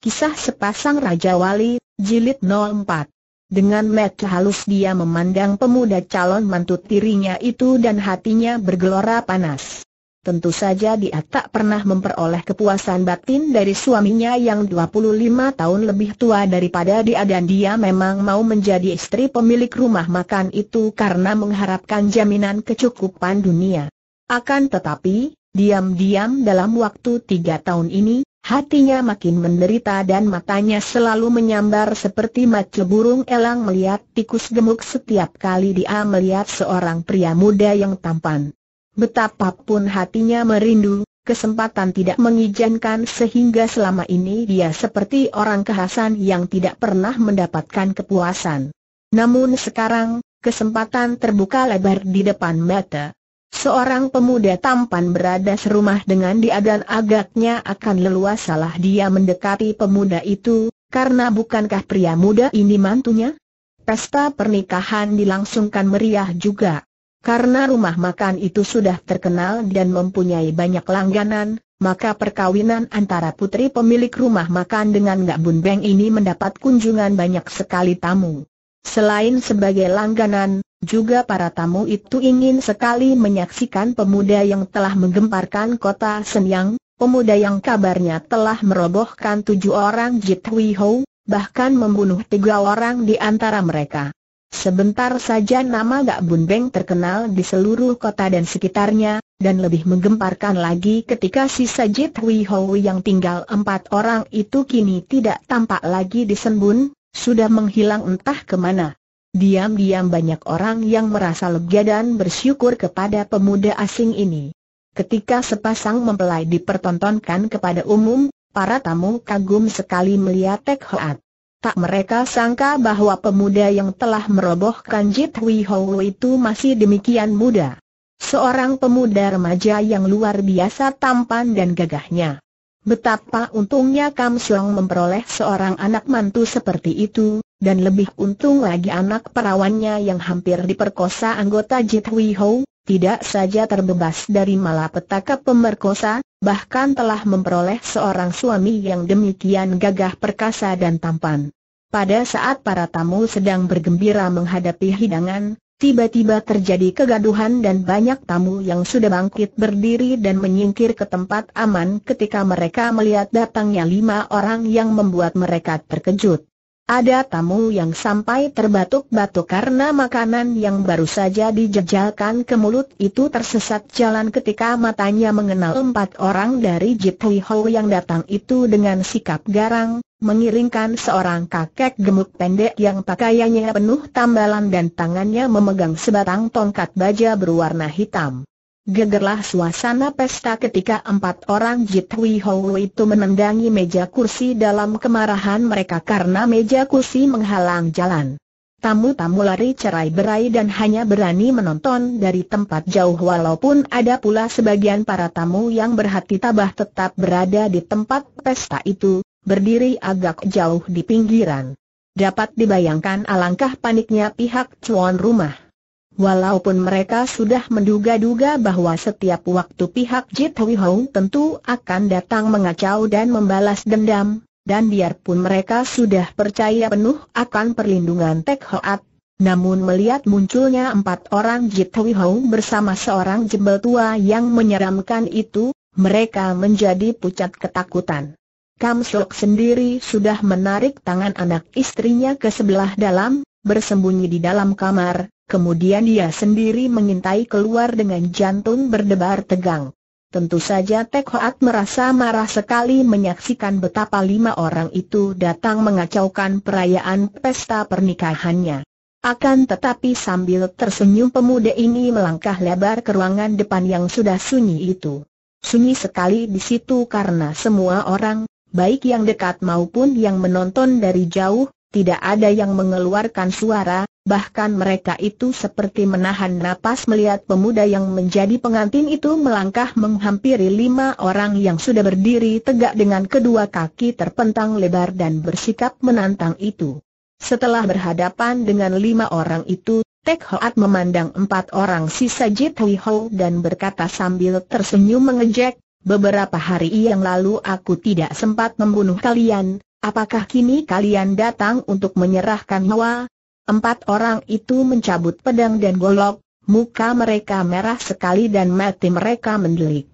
Kisah Sepasang Raja Wali, Jilid 04 Dengan mata halus dia memandang pemuda calon mantu tirinya itu dan hatinya bergelora panas. Tentu saja dia tak pernah memperoleh kepuasan batin dari suaminya yang 25 tahun lebih tua daripada dia dan dia memang mau menjadi istri pemilik rumah makan itu karena mengharapkan jaminan kecukupan dunia. Akan tetapi, Diam-diam dalam waktu tiga tahun ini, Hatinya makin menderita dan matanya selalu menyambar seperti macu burung elang melihat tikus gemuk setiap kali dia melihat seorang pria muda yang tampan. Betapapun hatinya merindu, kesempatan tidak mengizinkan sehingga selama ini dia seperti orang kehasan yang tidak pernah mendapatkan kepuasan. Namun sekarang, kesempatan terbuka lebar di depan mata. Seorang pemuda tampan berada serumah dengan dia dan agaknya akan leluasalah lah dia mendekati pemuda itu, karena bukankah pria muda ini mantunya? Pesta pernikahan dilangsungkan meriah juga. Karena rumah makan itu sudah terkenal dan mempunyai banyak langganan, maka perkawinan antara putri pemilik rumah makan dengan Gak Bun Beng ini mendapat kunjungan banyak sekali tamu. Selain sebagai langganan, juga para tamu itu ingin sekali menyaksikan pemuda yang telah menggemparkan kota Senyang, pemuda yang kabarnya telah merobohkan tujuh orang Jit Hui Ho, bahkan membunuh tiga orang di antara mereka. Sebentar saja nama Gak Bun Beng terkenal di seluruh kota dan sekitarnya, dan lebih menggemparkan lagi ketika sisa Jit Hui Ho yang tinggal empat orang itu kini tidak tampak lagi di sudah menghilang entah kemana. Diam-diam banyak orang yang merasa lega dan bersyukur kepada pemuda asing ini. Ketika sepasang mempelai dipertontonkan kepada umum, para tamu kagum sekali melihat Tek Hoat. Tak mereka sangka bahwa pemuda yang telah merobohkan Jit Hui Hou itu masih demikian muda. Seorang pemuda remaja yang luar biasa tampan dan gagahnya. Betapa untungnya Kam Siong memperoleh seorang anak mantu seperti itu, dan lebih untung lagi anak perawannya yang hampir diperkosa anggota Jit Hui Ho, tidak saja terbebas dari malapetaka pemerkosa, bahkan telah memperoleh seorang suami yang demikian gagah perkasa dan tampan. Pada saat para tamu sedang bergembira menghadapi hidangan, Tiba-tiba terjadi kegaduhan dan banyak tamu yang sudah bangkit berdiri dan menyingkir ke tempat aman ketika mereka melihat datangnya lima orang yang membuat mereka terkejut. Ada tamu yang sampai terbatuk-batuk karena makanan yang baru saja dijejalkan ke mulut itu tersesat jalan ketika matanya mengenal empat orang dari Jip Hui Ho yang datang itu dengan sikap garang, mengiringkan seorang kakek gemuk pendek yang pakaiannya penuh tambalan dan tangannya memegang sebatang tongkat baja berwarna hitam. Gegerlah suasana pesta ketika empat orang Jit Hui Hou itu menendangi meja kursi dalam kemarahan mereka karena meja kursi menghalang jalan. Tamu-tamu lari cerai berai dan hanya berani menonton dari tempat jauh walaupun ada pula sebagian para tamu yang berhati tabah tetap berada di tempat pesta itu, berdiri agak jauh di pinggiran. Dapat dibayangkan alangkah paniknya pihak cuan rumah. Walaupun mereka sudah menduga-duga bahwa setiap waktu pihak Jit Hui Hou tentu akan datang mengacau dan membalas dendam, dan biarpun mereka sudah percaya penuh akan perlindungan Tek Hoat, namun melihat munculnya empat orang Jit Hui Hou bersama seorang jembel tua yang menyeramkan itu, mereka menjadi pucat ketakutan. Kam Sok sendiri sudah menarik tangan anak istrinya ke sebelah dalam, bersembunyi di dalam kamar, Kemudian dia sendiri mengintai keluar dengan jantung berdebar tegang. Tentu saja Tek Hoat merasa marah sekali menyaksikan betapa lima orang itu datang mengacaukan perayaan pesta pernikahannya. Akan tetapi sambil tersenyum pemuda ini melangkah lebar ke ruangan depan yang sudah sunyi itu. Sunyi sekali di situ karena semua orang, baik yang dekat maupun yang menonton dari jauh, tidak ada yang mengeluarkan suara, bahkan mereka itu seperti menahan napas melihat pemuda yang menjadi pengantin itu melangkah menghampiri lima orang yang sudah berdiri tegak dengan kedua kaki terpentang lebar dan bersikap menantang itu. Setelah berhadapan dengan lima orang itu, Tek Hoat memandang empat orang sisa Jit Hui Ho dan berkata sambil tersenyum mengejek, Beberapa hari yang lalu aku tidak sempat membunuh kalian, Apakah kini kalian datang untuk menyerahkan nyawa? Empat orang itu mencabut pedang dan golok, muka mereka merah sekali dan mati mereka mendelik.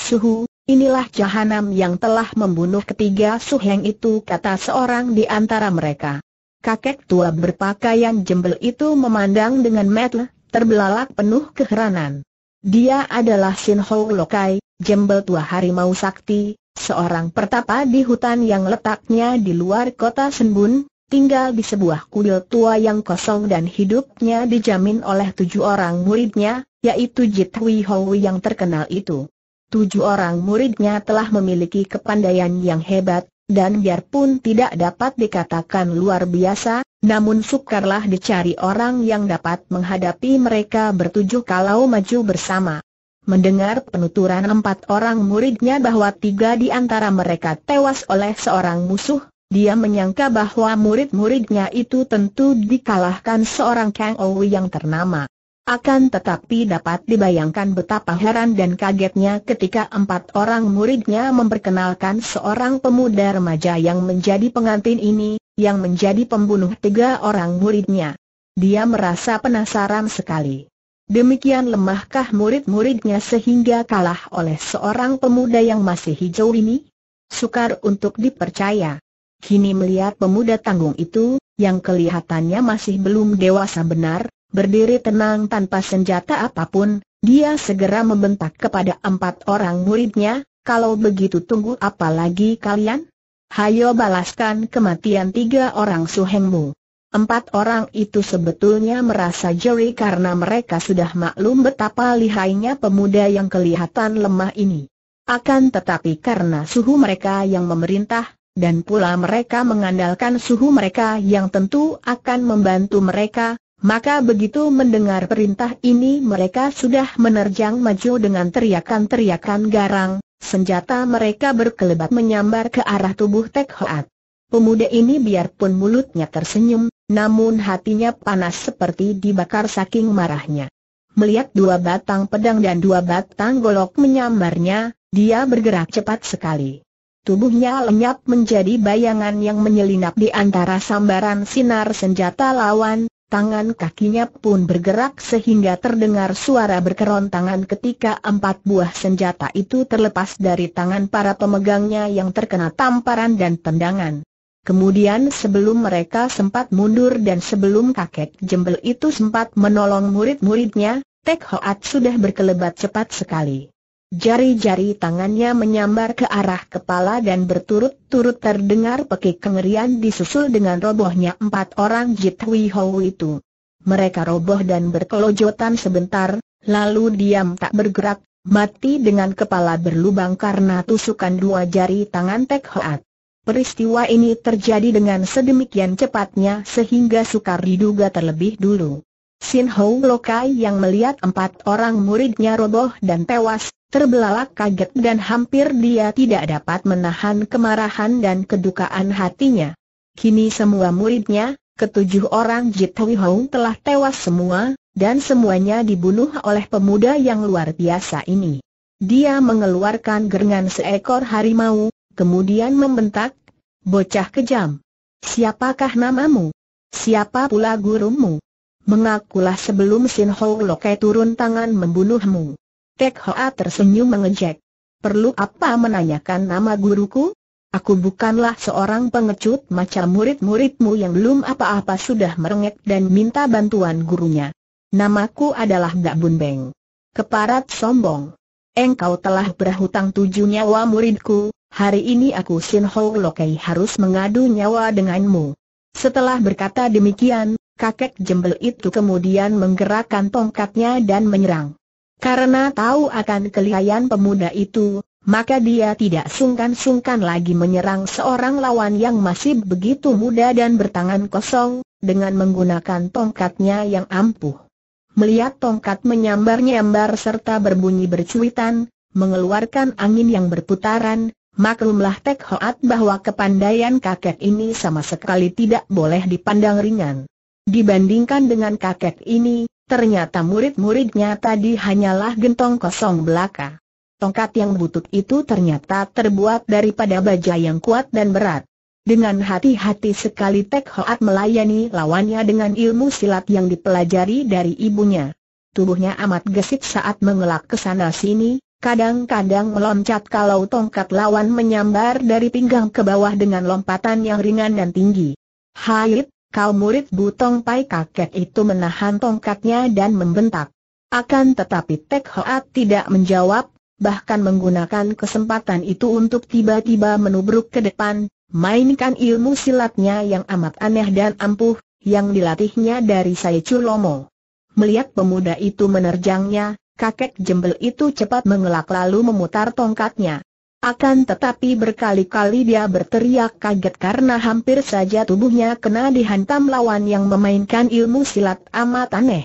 Suhu, inilah jahanam yang telah membunuh ketiga suheng itu kata seorang di antara mereka. Kakek tua berpakaian jembel itu memandang dengan metel, terbelalak penuh keheranan. Dia adalah Sin Ho Lokai, jembel tua harimau sakti, seorang pertapa di hutan yang letaknya di luar kota Senbun, tinggal di sebuah kuil tua yang kosong dan hidupnya dijamin oleh tujuh orang muridnya, yaitu Jit Hui Hui yang terkenal itu. Tujuh orang muridnya telah memiliki kepandaian yang hebat, dan biarpun tidak dapat dikatakan luar biasa, namun sukarlah dicari orang yang dapat menghadapi mereka bertujuh kalau maju bersama. Mendengar penuturan empat orang muridnya bahwa tiga di antara mereka tewas oleh seorang musuh, dia menyangka bahwa murid-muridnya itu tentu dikalahkan seorang Kang Owi yang ternama. Akan tetapi dapat dibayangkan betapa heran dan kagetnya ketika empat orang muridnya memperkenalkan seorang pemuda remaja yang menjadi pengantin ini, yang menjadi pembunuh tiga orang muridnya. Dia merasa penasaran sekali. Demikian lemahkah murid-muridnya sehingga kalah oleh seorang pemuda yang masih hijau ini? Sukar untuk dipercaya. Kini melihat pemuda tanggung itu, yang kelihatannya masih belum dewasa benar, berdiri tenang tanpa senjata apapun, dia segera membentak kepada empat orang muridnya, kalau begitu tunggu apa lagi kalian? Hayo balaskan kematian tiga orang suhengmu. Empat orang itu sebetulnya merasa jeri karena mereka sudah maklum betapa lihainya pemuda yang kelihatan lemah ini. Akan tetapi karena suhu mereka yang memerintah, dan pula mereka mengandalkan suhu mereka yang tentu akan membantu mereka, maka begitu mendengar perintah ini mereka sudah menerjang maju dengan teriakan-teriakan garang, senjata mereka berkelebat menyambar ke arah tubuh Tek Hoat. Pemuda ini biarpun mulutnya tersenyum, namun hatinya panas seperti dibakar saking marahnya. Melihat dua batang pedang dan dua batang golok menyambarnya, dia bergerak cepat sekali. Tubuhnya lenyap menjadi bayangan yang menyelinap di antara sambaran sinar senjata lawan, tangan kakinya pun bergerak sehingga terdengar suara berkerontangan ketika empat buah senjata itu terlepas dari tangan para pemegangnya yang terkena tamparan dan tendangan. Kemudian sebelum mereka sempat mundur dan sebelum kakek jembel itu sempat menolong murid-muridnya, Tek Hoat sudah berkelebat cepat sekali. Jari-jari tangannya menyambar ke arah kepala dan berturut-turut terdengar pekik kengerian disusul dengan robohnya empat orang Jit Hui Hou itu. Mereka roboh dan berkelojotan sebentar, lalu diam tak bergerak, mati dengan kepala berlubang karena tusukan dua jari tangan Tek Hoat. Peristiwa ini terjadi dengan sedemikian cepatnya sehingga sukar diduga terlebih dulu. Sin Hou Lokai yang melihat empat orang muridnya roboh dan tewas, terbelalak kaget dan hampir dia tidak dapat menahan kemarahan dan kedukaan hatinya. Kini semua muridnya, ketujuh orang Jit Hui Hou telah tewas semua, dan semuanya dibunuh oleh pemuda yang luar biasa ini. Dia mengeluarkan gerengan seekor harimau, kemudian membentak, bocah kejam. Siapakah namamu? Siapa pula gurumu? Mengakulah sebelum Sin Ho Lokai turun tangan membunuhmu. Tek Hoa tersenyum mengejek. Perlu apa menanyakan nama guruku? Aku bukanlah seorang pengecut macam murid-muridmu yang belum apa-apa sudah merengek dan minta bantuan gurunya. Namaku adalah Gak Beng. Keparat sombong. Engkau telah berhutang tujuh nyawa muridku, hari ini aku Sin Ho Lokai harus mengadu nyawa denganmu. Setelah berkata demikian, kakek jembel itu kemudian menggerakkan tongkatnya dan menyerang. Karena tahu akan kelihayan pemuda itu, maka dia tidak sungkan-sungkan lagi menyerang seorang lawan yang masih begitu muda dan bertangan kosong, dengan menggunakan tongkatnya yang ampuh. Melihat tongkat menyambar-nyambar serta berbunyi bercuitan, mengeluarkan angin yang berputaran, Maklumlah Tek Hoat bahwa kepandaian kakek ini sama sekali tidak boleh dipandang ringan. Dibandingkan dengan kakek ini, ternyata murid-muridnya tadi hanyalah gentong kosong belaka. Tongkat yang butut itu ternyata terbuat daripada baja yang kuat dan berat. Dengan hati-hati sekali Tek Hoat melayani lawannya dengan ilmu silat yang dipelajari dari ibunya. Tubuhnya amat gesit saat mengelak ke sana sini, Kadang-kadang meloncat kalau tongkat lawan menyambar dari pinggang ke bawah dengan lompatan yang ringan dan tinggi. Haid, kau murid Butong Pai kakek itu menahan tongkatnya dan membentak. Akan tetapi Tek Hoat tidak menjawab, bahkan menggunakan kesempatan itu untuk tiba-tiba menubruk ke depan, mainkan ilmu silatnya yang amat aneh dan ampuh, yang dilatihnya dari Sayecu Lomo. Melihat pemuda itu menerjangnya, kakek jembel itu cepat mengelak lalu memutar tongkatnya. Akan tetapi berkali-kali dia berteriak kaget karena hampir saja tubuhnya kena dihantam lawan yang memainkan ilmu silat amat aneh.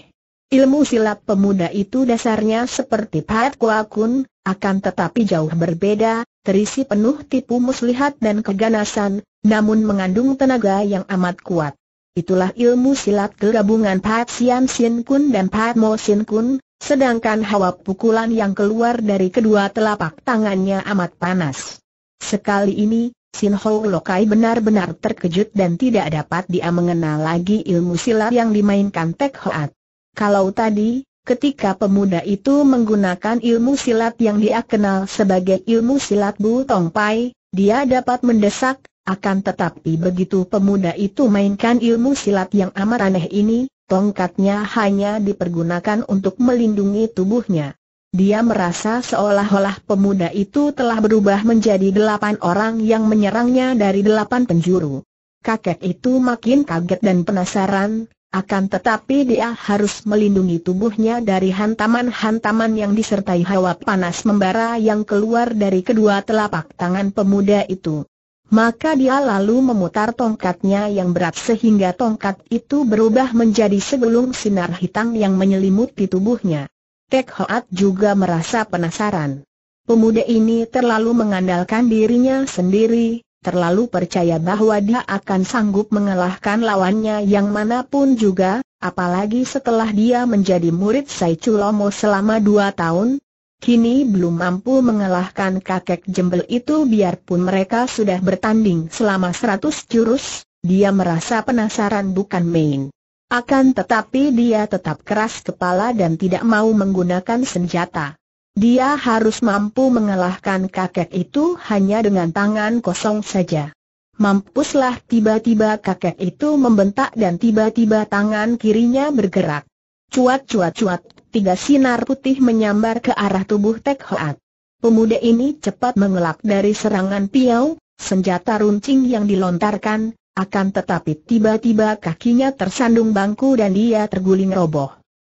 Ilmu silat pemuda itu dasarnya seperti Pat kun, akan tetapi jauh berbeda, terisi penuh tipu muslihat dan keganasan, namun mengandung tenaga yang amat kuat. Itulah ilmu silat kegabungan Pat Sian Sin Kun dan Pat Mo Sin Kun, Sedangkan hawa pukulan yang keluar dari kedua telapak tangannya amat panas. Sekali ini, Sin Ho Lokai benar-benar terkejut dan tidak dapat dia mengenal lagi ilmu silat yang dimainkan Tek Hoat. Kalau tadi, ketika pemuda itu menggunakan ilmu silat yang dia kenal sebagai ilmu silat Bu Tong Pai, dia dapat mendesak, akan tetapi begitu pemuda itu mainkan ilmu silat yang amat aneh ini, tongkatnya hanya dipergunakan untuk melindungi tubuhnya. Dia merasa seolah-olah pemuda itu telah berubah menjadi delapan orang yang menyerangnya dari delapan penjuru. Kakek itu makin kaget dan penasaran, akan tetapi dia harus melindungi tubuhnya dari hantaman-hantaman yang disertai hawa panas membara yang keluar dari kedua telapak tangan pemuda itu. Maka dia lalu memutar tongkatnya yang berat sehingga tongkat itu berubah menjadi segelung sinar hitam yang menyelimuti tubuhnya. Tek Hoat juga merasa penasaran. Pemuda ini terlalu mengandalkan dirinya sendiri, terlalu percaya bahwa dia akan sanggup mengalahkan lawannya yang manapun juga, apalagi setelah dia menjadi murid Sai Chulomo selama dua tahun, Kini belum mampu mengalahkan kakek jembel itu biarpun mereka sudah bertanding selama seratus jurus, dia merasa penasaran bukan main. Akan tetapi dia tetap keras kepala dan tidak mau menggunakan senjata. Dia harus mampu mengalahkan kakek itu hanya dengan tangan kosong saja. Mampuslah tiba-tiba kakek itu membentak dan tiba-tiba tangan kirinya bergerak. Cuat cuat cuat tiga sinar putih menyambar ke arah tubuh Tek Hoat. Pemuda ini cepat mengelak dari serangan Piau, senjata runcing yang dilontarkan, akan tetapi tiba-tiba kakinya tersandung bangku dan dia terguling roboh.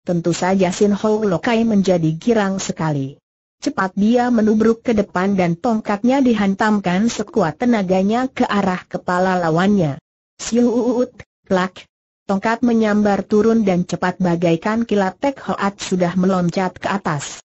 Tentu saja Sin Ho Lokai menjadi girang sekali. Cepat dia menubruk ke depan dan tongkatnya dihantamkan sekuat tenaganya ke arah kepala lawannya. uut, plak, tongkat menyambar turun dan cepat bagaikan kilat Tek Hoat sudah meloncat ke atas.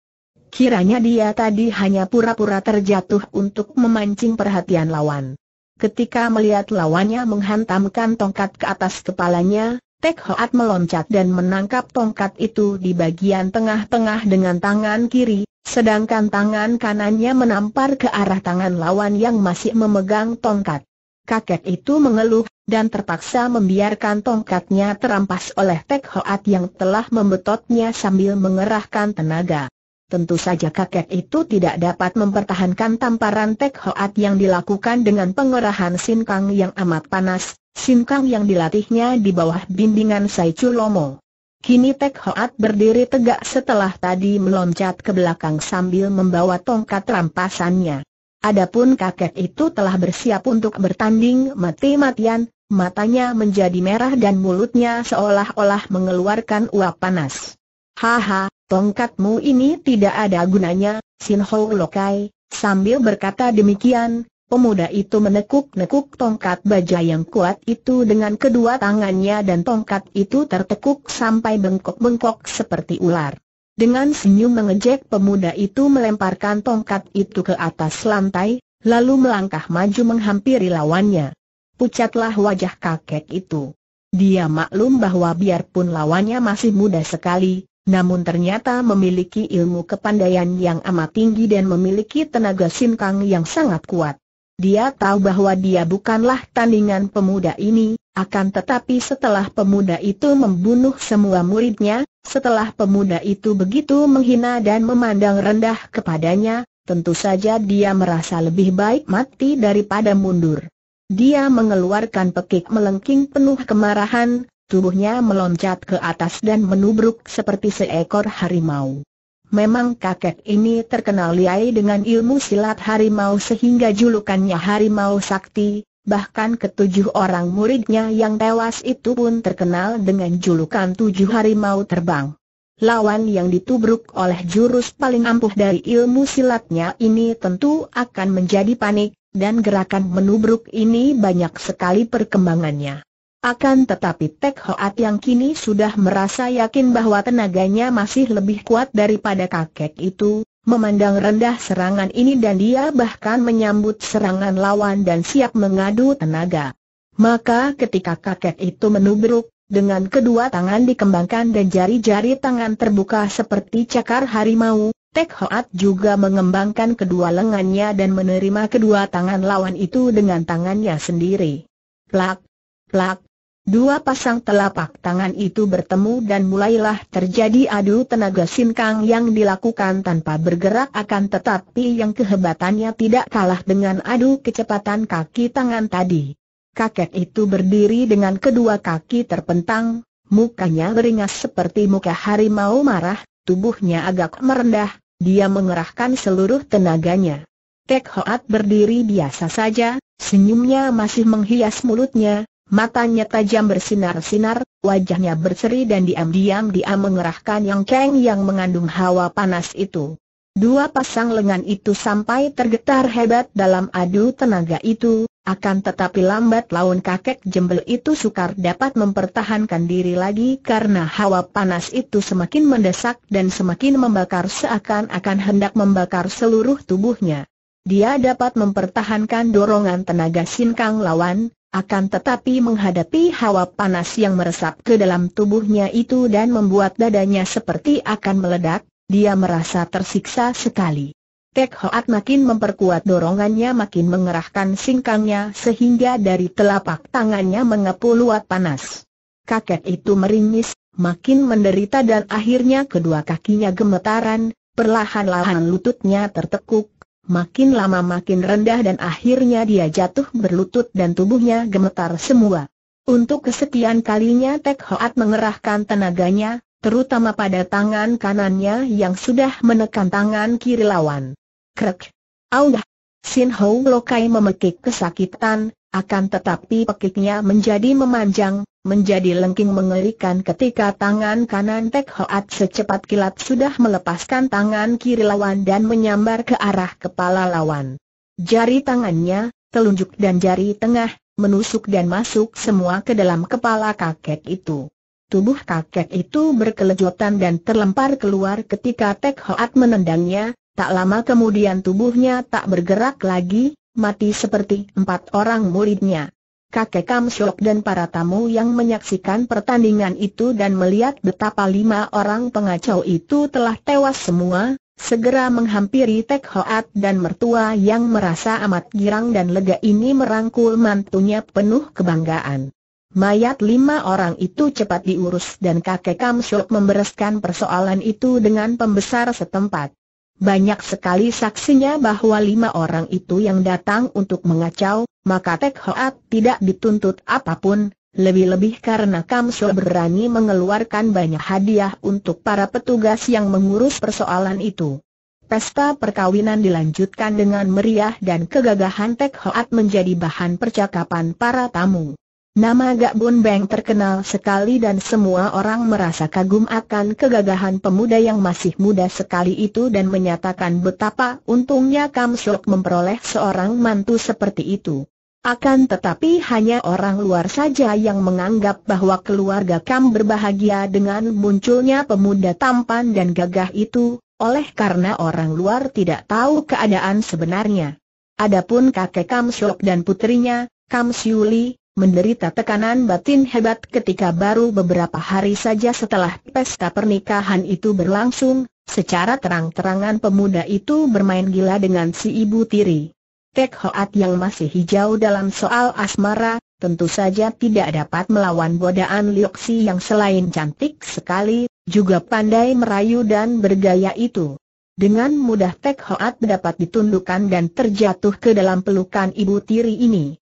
Kiranya dia tadi hanya pura-pura terjatuh untuk memancing perhatian lawan. Ketika melihat lawannya menghantamkan tongkat ke atas kepalanya, Tek Hoat meloncat dan menangkap tongkat itu di bagian tengah-tengah dengan tangan kiri, sedangkan tangan kanannya menampar ke arah tangan lawan yang masih memegang tongkat kakek itu mengeluh, dan terpaksa membiarkan tongkatnya terampas oleh Tek Hoat yang telah membetotnya sambil mengerahkan tenaga. Tentu saja kakek itu tidak dapat mempertahankan tamparan Tek Hoat yang dilakukan dengan pengerahan Sinkang yang amat panas, Sinkang yang dilatihnya di bawah bimbingan Sai Chulomo. Kini Tek Hoat berdiri tegak setelah tadi meloncat ke belakang sambil membawa tongkat rampasannya. Adapun kakek itu telah bersiap untuk bertanding mati-matian, matanya menjadi merah dan mulutnya seolah-olah mengeluarkan uap panas. Haha, tongkatmu ini tidak ada gunanya, Sin ho Lokai, sambil berkata demikian, pemuda itu menekuk-nekuk tongkat baja yang kuat itu dengan kedua tangannya dan tongkat itu tertekuk sampai bengkok-bengkok seperti ular. Dengan senyum mengejek pemuda itu melemparkan tongkat itu ke atas lantai, lalu melangkah maju menghampiri lawannya. Pucatlah wajah kakek itu. Dia maklum bahwa biarpun lawannya masih muda sekali, namun ternyata memiliki ilmu kepandaian yang amat tinggi dan memiliki tenaga sinkang yang sangat kuat. Dia tahu bahwa dia bukanlah tandingan pemuda ini, akan tetapi setelah pemuda itu membunuh semua muridnya, setelah pemuda itu begitu menghina dan memandang rendah kepadanya, tentu saja dia merasa lebih baik mati daripada mundur. Dia mengeluarkan pekik melengking penuh kemarahan, tubuhnya meloncat ke atas dan menubruk seperti seekor harimau. Memang kakek ini terkenal liai dengan ilmu silat harimau sehingga julukannya harimau sakti, bahkan ketujuh orang muridnya yang tewas itu pun terkenal dengan julukan tujuh harimau terbang. Lawan yang ditubruk oleh jurus paling ampuh dari ilmu silatnya ini tentu akan menjadi panik, dan gerakan menubruk ini banyak sekali perkembangannya. Akan tetapi Tek Hoat yang kini sudah merasa yakin bahwa tenaganya masih lebih kuat daripada kakek itu, memandang rendah serangan ini dan dia bahkan menyambut serangan lawan dan siap mengadu tenaga. Maka ketika kakek itu menubruk, dengan kedua tangan dikembangkan dan jari-jari tangan terbuka seperti cakar harimau, Tek Hoat juga mengembangkan kedua lengannya dan menerima kedua tangan lawan itu dengan tangannya sendiri. Plak! Plak. Dua pasang telapak tangan itu bertemu dan mulailah terjadi adu tenaga sinkang yang dilakukan tanpa bergerak akan tetapi yang kehebatannya tidak kalah dengan adu kecepatan kaki tangan tadi. Kakek itu berdiri dengan kedua kaki terpentang, mukanya beringas seperti muka harimau marah, tubuhnya agak merendah, dia mengerahkan seluruh tenaganya. Tek Hoat berdiri biasa saja, senyumnya masih menghias mulutnya, Matanya tajam bersinar-sinar, wajahnya berseri dan diam diam dia mengerahkan yang keng yang mengandung hawa panas itu. Dua pasang lengan itu sampai tergetar hebat dalam adu tenaga itu, akan tetapi lambat laun kakek jembel itu sukar dapat mempertahankan diri lagi karena hawa panas itu semakin mendesak dan semakin membakar seakan-akan hendak membakar seluruh tubuhnya. Dia dapat mempertahankan dorongan tenaga sinkang lawan, akan tetapi menghadapi hawa panas yang meresap ke dalam tubuhnya itu dan membuat dadanya seperti akan meledak, dia merasa tersiksa sekali. Tek Hoat makin memperkuat dorongannya makin mengerahkan singkangnya sehingga dari telapak tangannya mengepul luat panas. Kakek itu meringis, makin menderita dan akhirnya kedua kakinya gemetaran, perlahan-lahan lututnya tertekuk, makin lama makin rendah dan akhirnya dia jatuh berlutut dan tubuhnya gemetar semua. Untuk kesekian kalinya Tek Hoat mengerahkan tenaganya, terutama pada tangan kanannya yang sudah menekan tangan kiri lawan. Krek! Audah! Sin Hou Lokai memekik kesakitan, akan tetapi pekiknya menjadi memanjang, menjadi lengking mengerikan ketika tangan kanan Tek Hoat secepat kilat sudah melepaskan tangan kiri lawan dan menyambar ke arah kepala lawan. Jari tangannya, telunjuk dan jari tengah, menusuk dan masuk semua ke dalam kepala kakek itu. Tubuh kakek itu berkelejotan dan terlempar keluar ketika Tek Hoat menendangnya, tak lama kemudian tubuhnya tak bergerak lagi, mati seperti empat orang muridnya kakek Kamsyok dan para tamu yang menyaksikan pertandingan itu dan melihat betapa lima orang pengacau itu telah tewas semua, segera menghampiri Tek Hoat dan mertua yang merasa amat girang dan lega ini merangkul mantunya penuh kebanggaan. Mayat lima orang itu cepat diurus dan kakek Kamsyok membereskan persoalan itu dengan pembesar setempat. Banyak sekali saksinya bahwa lima orang itu yang datang untuk mengacau, maka Tek Hoat tidak dituntut apapun, lebih-lebih karena Kamso berani mengeluarkan banyak hadiah untuk para petugas yang mengurus persoalan itu. Pesta perkawinan dilanjutkan dengan meriah dan kegagahan Tek Hoat menjadi bahan percakapan para tamu. Nama Gak Bun Beng terkenal sekali dan semua orang merasa kagum akan kegagahan pemuda yang masih muda sekali itu dan menyatakan betapa untungnya Kam Sok memperoleh seorang mantu seperti itu. Akan tetapi hanya orang luar saja yang menganggap bahwa keluarga Kam berbahagia dengan munculnya pemuda tampan dan gagah itu, oleh karena orang luar tidak tahu keadaan sebenarnya. Adapun kakek Kam Sok dan putrinya, Kam Siuli, menderita tekanan batin hebat ketika baru beberapa hari saja setelah pesta pernikahan itu berlangsung, secara terang-terangan pemuda itu bermain gila dengan si ibu tiri. Tek Hoat yang masih hijau dalam soal asmara, tentu saja tidak dapat melawan godaan Lioksi yang selain cantik sekali, juga pandai merayu dan bergaya itu. Dengan mudah Tek Hoat dapat ditundukkan dan terjatuh ke dalam pelukan ibu tiri ini.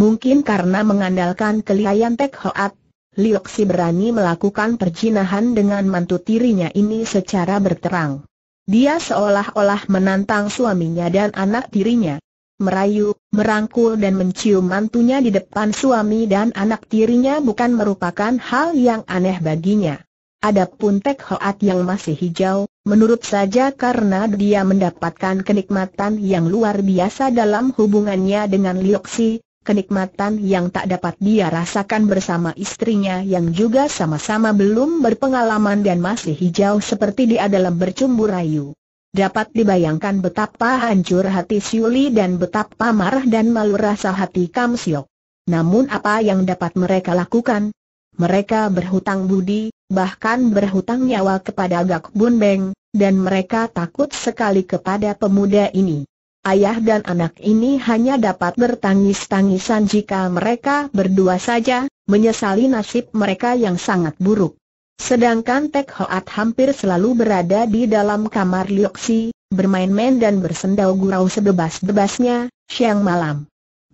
Mungkin karena mengandalkan kelihayan Tek Hoat, Lioksi berani melakukan perjinahan dengan mantu tirinya ini secara berterang. Dia seolah-olah menantang suaminya dan anak tirinya. Merayu, merangkul dan mencium mantunya di depan suami dan anak tirinya bukan merupakan hal yang aneh baginya. Adapun Tek Hoat yang masih hijau, menurut saja karena dia mendapatkan kenikmatan yang luar biasa dalam hubungannya dengan Lioksi, kenikmatan yang tak dapat dia rasakan bersama istrinya yang juga sama-sama belum berpengalaman dan masih hijau seperti dia dalam bercumbu rayu. Dapat dibayangkan betapa hancur hati Siuli dan betapa marah dan malu rasa hati Kam Siok. Namun apa yang dapat mereka lakukan? Mereka berhutang budi, bahkan berhutang nyawa kepada Gak Bun Beng, dan mereka takut sekali kepada pemuda ini. Ayah dan anak ini hanya dapat bertangis-tangisan jika mereka berdua saja, menyesali nasib mereka yang sangat buruk. Sedangkan Tek Hoat hampir selalu berada di dalam kamar Lioksi, bermain-main dan bersendau gurau sebebas-bebasnya, siang malam.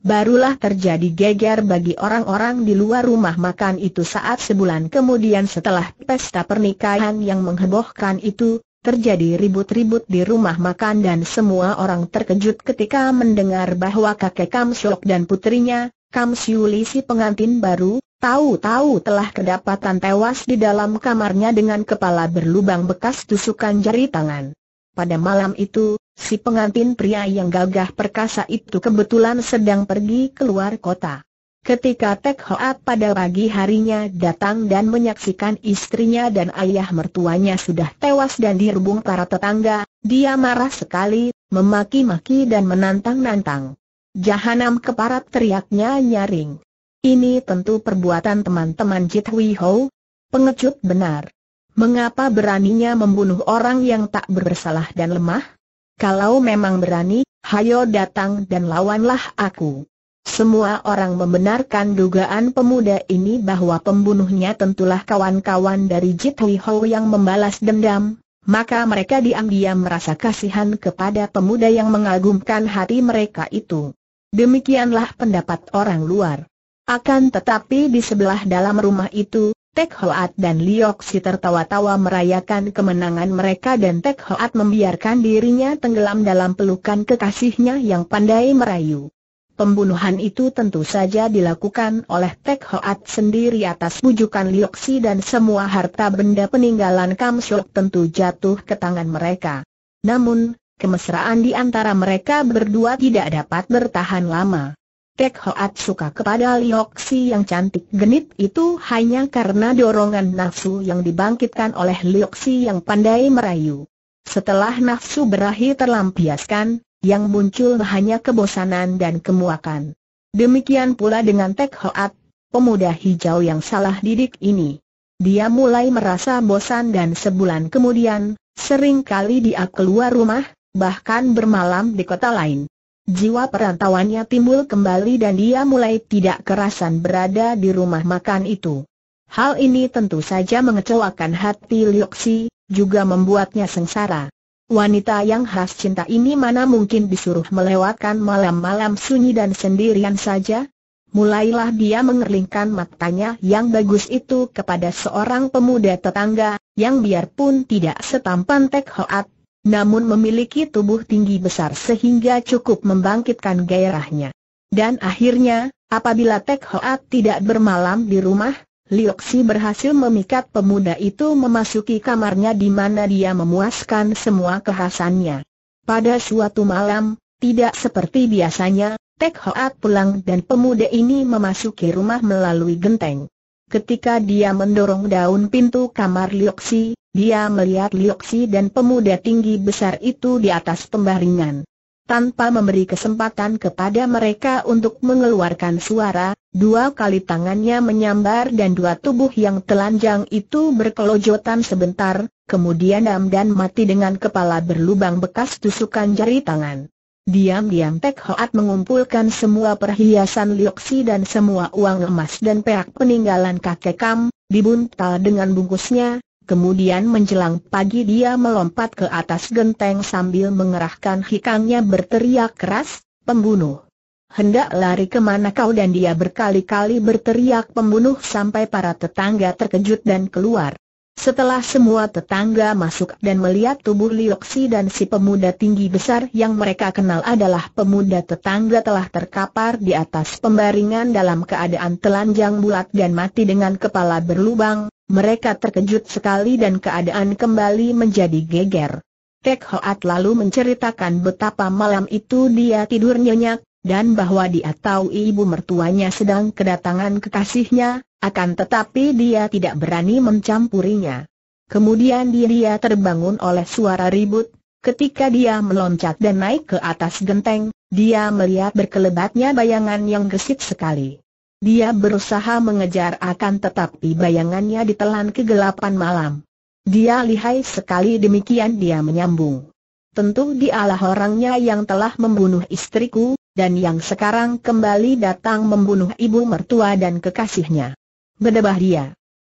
Barulah terjadi geger bagi orang-orang di luar rumah makan itu saat sebulan kemudian setelah pesta pernikahan yang menghebohkan itu, Terjadi ribut-ribut di rumah makan dan semua orang terkejut ketika mendengar bahwa kakek Kam Syok dan putrinya, Kam si pengantin baru, tahu-tahu telah kedapatan tewas di dalam kamarnya dengan kepala berlubang bekas tusukan jari tangan. Pada malam itu, si pengantin pria yang gagah perkasa itu kebetulan sedang pergi keluar kota. Ketika Tek Hoat pada pagi harinya datang dan menyaksikan istrinya dan ayah mertuanya sudah tewas dan dirubung para tetangga, dia marah sekali, memaki-maki dan menantang-nantang. Jahanam keparat teriaknya nyaring. Ini tentu perbuatan teman-teman Jit Hui Ho. Pengecut benar. Mengapa beraninya membunuh orang yang tak bersalah dan lemah? Kalau memang berani, hayo datang dan lawanlah aku. Semua orang membenarkan dugaan pemuda ini bahwa pembunuhnya tentulah kawan-kawan dari Jit Hui Ho yang membalas dendam, maka mereka diam-diam merasa kasihan kepada pemuda yang mengagumkan hati mereka itu. Demikianlah pendapat orang luar. Akan tetapi di sebelah dalam rumah itu, Tek Hoat dan Lioksi tertawa-tawa merayakan kemenangan mereka dan Tek Hoat membiarkan dirinya tenggelam dalam pelukan kekasihnya yang pandai merayu. Pembunuhan itu tentu saja dilakukan oleh Tek Hoat sendiri atas bujukan Lioksi dan semua harta benda peninggalan Kam tentu jatuh ke tangan mereka. Namun, kemesraan di antara mereka berdua tidak dapat bertahan lama. Tek Hoat suka kepada Lioksi yang cantik genit itu hanya karena dorongan nafsu yang dibangkitkan oleh Lioksi yang pandai merayu. Setelah nafsu berahi terlampiaskan, yang muncul hanya kebosanan dan kemuakan. Demikian pula dengan Tek Hoat, pemuda hijau yang salah didik ini. Dia mulai merasa bosan dan sebulan kemudian, seringkali dia keluar rumah, bahkan bermalam di kota lain. Jiwa perantauannya timbul kembali dan dia mulai tidak kerasan berada di rumah makan itu. Hal ini tentu saja mengecewakan hati Liuxi, juga membuatnya sengsara. Wanita yang khas cinta ini mana mungkin disuruh melewatkan malam-malam sunyi dan sendirian saja? Mulailah dia mengerlingkan matanya yang bagus itu kepada seorang pemuda tetangga, yang biarpun tidak setampan Tek Hoat, namun memiliki tubuh tinggi besar sehingga cukup membangkitkan gairahnya. Dan akhirnya, apabila Tek Hoat tidak bermalam di rumah, Lioksi berhasil memikat pemuda itu memasuki kamarnya di mana dia memuaskan semua kehasannya. Pada suatu malam, tidak seperti biasanya, Tek Hoat pulang dan pemuda ini memasuki rumah melalui genteng. Ketika dia mendorong daun pintu kamar Lioksi, dia melihat Lioksi dan pemuda tinggi besar itu di atas pembaringan tanpa memberi kesempatan kepada mereka untuk mengeluarkan suara, dua kali tangannya menyambar dan dua tubuh yang telanjang itu berkelojotan sebentar, kemudian dan mati dengan kepala berlubang bekas tusukan jari tangan. Diam-diam Tek Hoat mengumpulkan semua perhiasan lioksi dan semua uang emas dan perak peninggalan kakek Kam, dibuntal dengan bungkusnya, Kemudian menjelang pagi dia melompat ke atas genteng sambil mengerahkan hikangnya berteriak keras, pembunuh. Hendak lari kemana kau dan dia berkali-kali berteriak pembunuh sampai para tetangga terkejut dan keluar. Setelah semua tetangga masuk dan melihat tubuh Lioksi dan si pemuda tinggi besar yang mereka kenal adalah pemuda tetangga telah terkapar di atas pembaringan dalam keadaan telanjang bulat dan mati dengan kepala berlubang, mereka terkejut sekali dan keadaan kembali menjadi geger. Tek Hoat lalu menceritakan betapa malam itu dia tidur nyenyak, dan bahwa dia tahu ibu mertuanya sedang kedatangan kekasihnya, akan tetapi dia tidak berani mencampurinya. Kemudian dia terbangun oleh suara ribut, ketika dia meloncat dan naik ke atas genteng, dia melihat berkelebatnya bayangan yang gesit sekali. Dia berusaha mengejar akan tetapi bayangannya ditelan kegelapan malam. Dia lihai sekali demikian dia menyambung. Tentu dialah orangnya yang telah membunuh istriku, dan yang sekarang kembali datang membunuh ibu mertua dan kekasihnya. Bedebah dia.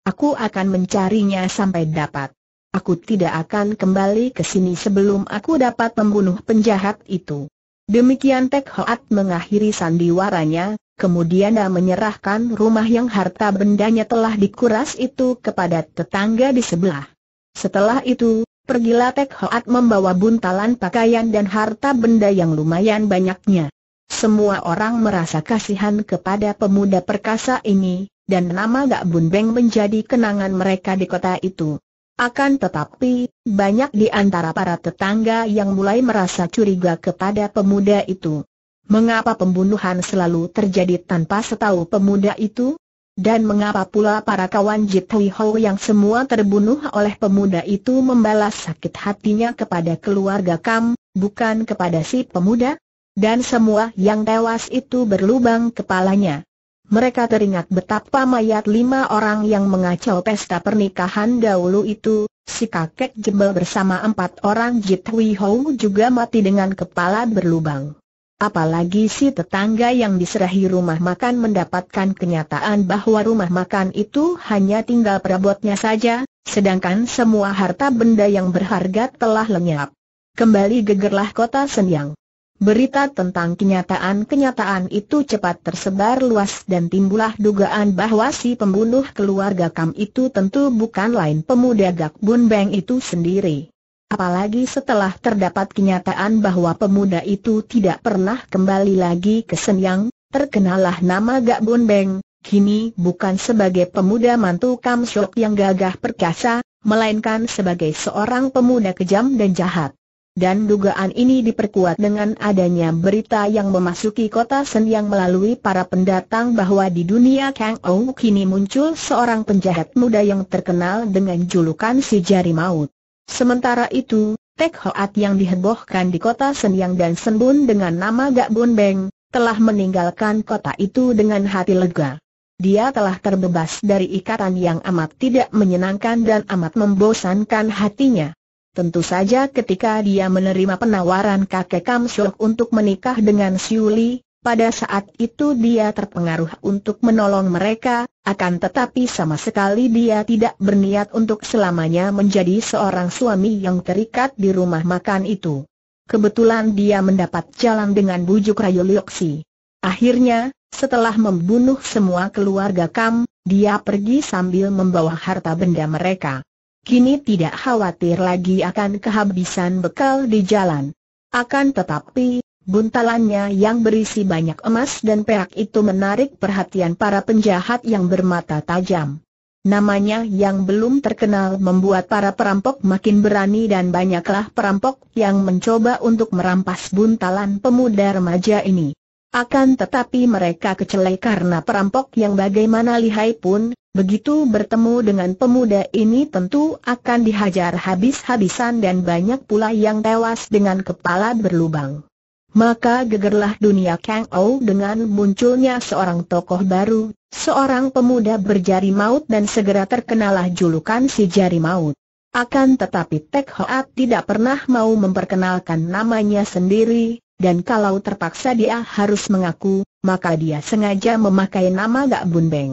Aku akan mencarinya sampai dapat. Aku tidak akan kembali ke sini sebelum aku dapat membunuh penjahat itu. Demikian Tek Hoat mengakhiri sandiwaranya, Kemudian dia menyerahkan rumah yang harta bendanya telah dikuras itu kepada tetangga di sebelah. Setelah itu, pergilah Tek Hoat membawa buntalan pakaian dan harta benda yang lumayan banyaknya. Semua orang merasa kasihan kepada pemuda perkasa ini, dan nama Gak Bun Beng menjadi kenangan mereka di kota itu. Akan tetapi, banyak di antara para tetangga yang mulai merasa curiga kepada pemuda itu. Mengapa pembunuhan selalu terjadi tanpa setahu pemuda itu? Dan mengapa pula para kawan Jit Hui Ho yang semua terbunuh oleh pemuda itu membalas sakit hatinya kepada keluarga Kam, bukan kepada si pemuda? Dan semua yang tewas itu berlubang kepalanya. Mereka teringat betapa mayat lima orang yang mengacau pesta pernikahan dahulu itu, si kakek jembel bersama empat orang Jit Hui Ho juga mati dengan kepala berlubang. Apalagi si tetangga yang diserahi rumah makan mendapatkan kenyataan bahwa rumah makan itu hanya tinggal perabotnya saja, sedangkan semua harta benda yang berharga telah lenyap. Kembali gegerlah kota Senyang. Berita tentang kenyataan-kenyataan itu cepat tersebar luas dan timbullah dugaan bahwa si pembunuh keluarga Kam itu tentu bukan lain pemuda Gak Bun Beng itu sendiri. Apalagi setelah terdapat kenyataan bahwa pemuda itu tidak pernah kembali lagi ke Senyang, terkenalah nama Gak Bun Beng, kini bukan sebagai pemuda mantu Kam Sok yang gagah perkasa, melainkan sebagai seorang pemuda kejam dan jahat. Dan dugaan ini diperkuat dengan adanya berita yang memasuki kota Senyang melalui para pendatang bahwa di dunia Kang Ou kini muncul seorang penjahat muda yang terkenal dengan julukan si jari maut. Sementara itu, Tek Hoat yang dihebohkan di kota Senyang dan senbun dengan nama Gak Bun Beng, telah meninggalkan kota itu dengan hati lega. Dia telah terbebas dari ikatan yang amat tidak menyenangkan dan amat membosankan hatinya. Tentu saja ketika dia menerima penawaran kakek Kam untuk menikah dengan Siuli, pada saat itu dia terpengaruh untuk menolong mereka, akan tetapi sama sekali dia tidak berniat untuk selamanya menjadi seorang suami yang terikat di rumah makan itu. Kebetulan dia mendapat jalan dengan bujuk Rayo Lioksi. Akhirnya, setelah membunuh semua keluarga Kam, dia pergi sambil membawa harta benda mereka. Kini tidak khawatir lagi akan kehabisan bekal di jalan. Akan tetapi, Buntalannya yang berisi banyak emas dan perak itu menarik perhatian para penjahat yang bermata tajam. Namanya yang belum terkenal membuat para perampok makin berani dan banyaklah perampok yang mencoba untuk merampas buntalan pemuda remaja ini. Akan tetapi mereka kecelai karena perampok yang bagaimana lihai pun, begitu bertemu dengan pemuda ini tentu akan dihajar habis-habisan dan banyak pula yang tewas dengan kepala berlubang. Maka gegerlah dunia Kang Ou dengan munculnya seorang tokoh baru, seorang pemuda berjari maut dan segera terkenalah julukan si jari maut. Akan tetapi Tek Hoat tidak pernah mau memperkenalkan namanya sendiri, dan kalau terpaksa dia harus mengaku, maka dia sengaja memakai nama Gak Bun Beng.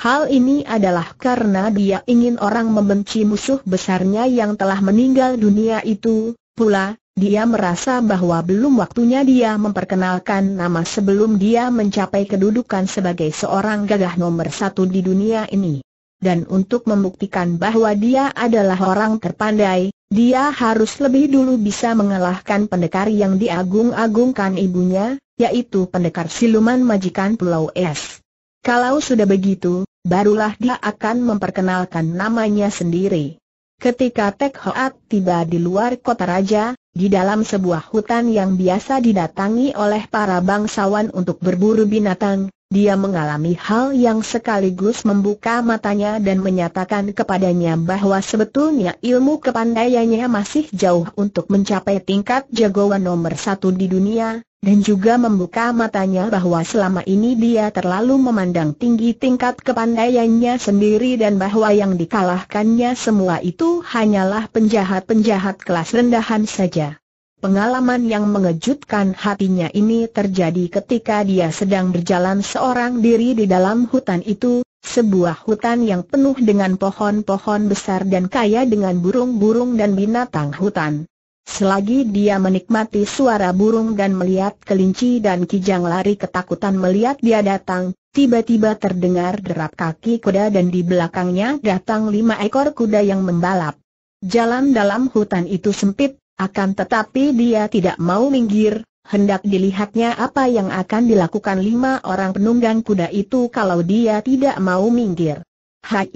Hal ini adalah karena dia ingin orang membenci musuh besarnya yang telah meninggal dunia itu, pula dia merasa bahwa belum waktunya dia memperkenalkan nama sebelum dia mencapai kedudukan sebagai seorang gagah nomor satu di dunia ini. Dan untuk membuktikan bahwa dia adalah orang terpandai, dia harus lebih dulu bisa mengalahkan pendekar yang diagung-agungkan ibunya, yaitu pendekar siluman majikan Pulau Es. Kalau sudah begitu, barulah dia akan memperkenalkan namanya sendiri. Ketika Tek Hoat tiba di luar kota raja, di dalam sebuah hutan yang biasa didatangi oleh para bangsawan untuk berburu binatang, dia mengalami hal yang sekaligus membuka matanya dan menyatakan kepadanya bahwa sebetulnya ilmu kepandaiannya masih jauh untuk mencapai tingkat jagoan nomor satu di dunia, dan juga membuka matanya bahwa selama ini dia terlalu memandang tinggi tingkat kepandaiannya sendiri dan bahwa yang dikalahkannya semua itu hanyalah penjahat-penjahat kelas rendahan saja. Pengalaman yang mengejutkan hatinya ini terjadi ketika dia sedang berjalan seorang diri di dalam hutan itu, sebuah hutan yang penuh dengan pohon-pohon besar dan kaya dengan burung-burung dan binatang hutan. Selagi dia menikmati suara burung dan melihat kelinci dan kijang lari ketakutan melihat dia datang, tiba-tiba terdengar derap kaki kuda dan di belakangnya datang lima ekor kuda yang membalap. Jalan dalam hutan itu sempit, akan tetapi dia tidak mau minggir, hendak dilihatnya apa yang akan dilakukan lima orang penunggang kuda itu kalau dia tidak mau minggir. Hai,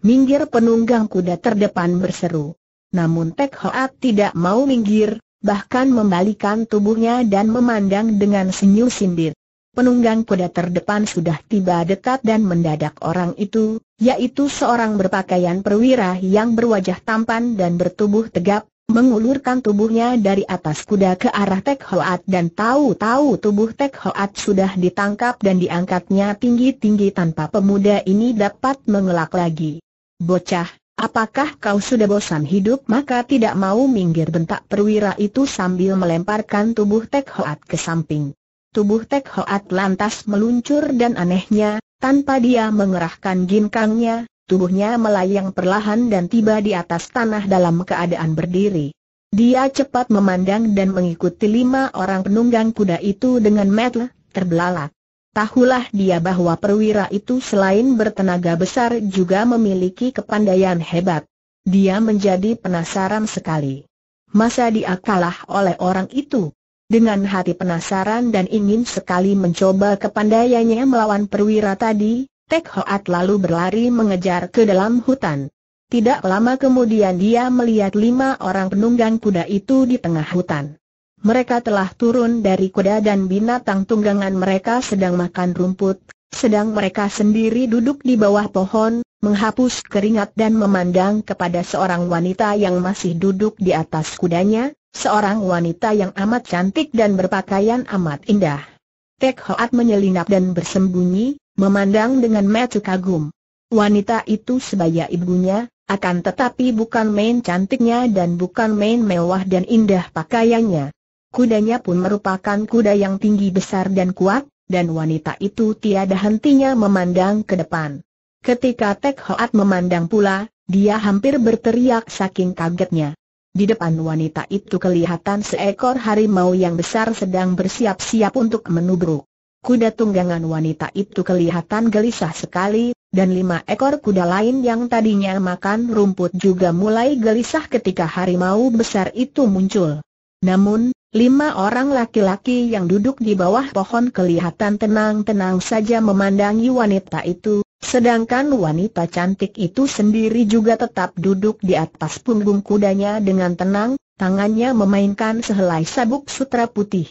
minggir penunggang kuda terdepan berseru. Namun Tek Hoat tidak mau minggir, bahkan membalikan tubuhnya dan memandang dengan senyum sindir. Penunggang kuda terdepan sudah tiba dekat dan mendadak orang itu, yaitu seorang berpakaian perwira yang berwajah tampan dan bertubuh tegap, mengulurkan tubuhnya dari atas kuda ke arah Tek Hoat dan tahu-tahu tubuh Tek Hoat sudah ditangkap dan diangkatnya tinggi-tinggi tanpa pemuda ini dapat mengelak lagi. Bocah, apakah kau sudah bosan hidup maka tidak mau minggir bentak perwira itu sambil melemparkan tubuh Tek Hoat ke samping. Tubuh Tek Hoat lantas meluncur dan anehnya, tanpa dia mengerahkan ginkangnya, tubuhnya melayang perlahan dan tiba di atas tanah dalam keadaan berdiri. Dia cepat memandang dan mengikuti lima orang penunggang kuda itu dengan metel, terbelalak. Tahulah dia bahwa perwira itu selain bertenaga besar juga memiliki kepandaian hebat. Dia menjadi penasaran sekali. Masa dia kalah oleh orang itu? Dengan hati penasaran dan ingin sekali mencoba kepandaiannya melawan perwira tadi, Tek Hoat lalu berlari mengejar ke dalam hutan. Tidak lama kemudian dia melihat lima orang penunggang kuda itu di tengah hutan. Mereka telah turun dari kuda dan binatang tunggangan mereka sedang makan rumput, sedang mereka sendiri duduk di bawah pohon, menghapus keringat dan memandang kepada seorang wanita yang masih duduk di atas kudanya, seorang wanita yang amat cantik dan berpakaian amat indah. Tek Hoat menyelinap dan bersembunyi, memandang dengan mata kagum. Wanita itu sebaya ibunya, akan tetapi bukan main cantiknya dan bukan main mewah dan indah pakaiannya. Kudanya pun merupakan kuda yang tinggi besar dan kuat, dan wanita itu tiada hentinya memandang ke depan. Ketika Tek Hoat memandang pula, dia hampir berteriak saking kagetnya. Di depan wanita itu kelihatan seekor harimau yang besar sedang bersiap-siap untuk menubruk. Kuda tunggangan wanita itu kelihatan gelisah sekali, dan lima ekor kuda lain yang tadinya makan rumput juga mulai gelisah ketika harimau besar itu muncul. Namun, lima orang laki-laki yang duduk di bawah pohon kelihatan tenang-tenang saja memandangi wanita itu, Sedangkan wanita cantik itu sendiri juga tetap duduk di atas punggung kudanya dengan tenang, tangannya memainkan sehelai sabuk sutra putih.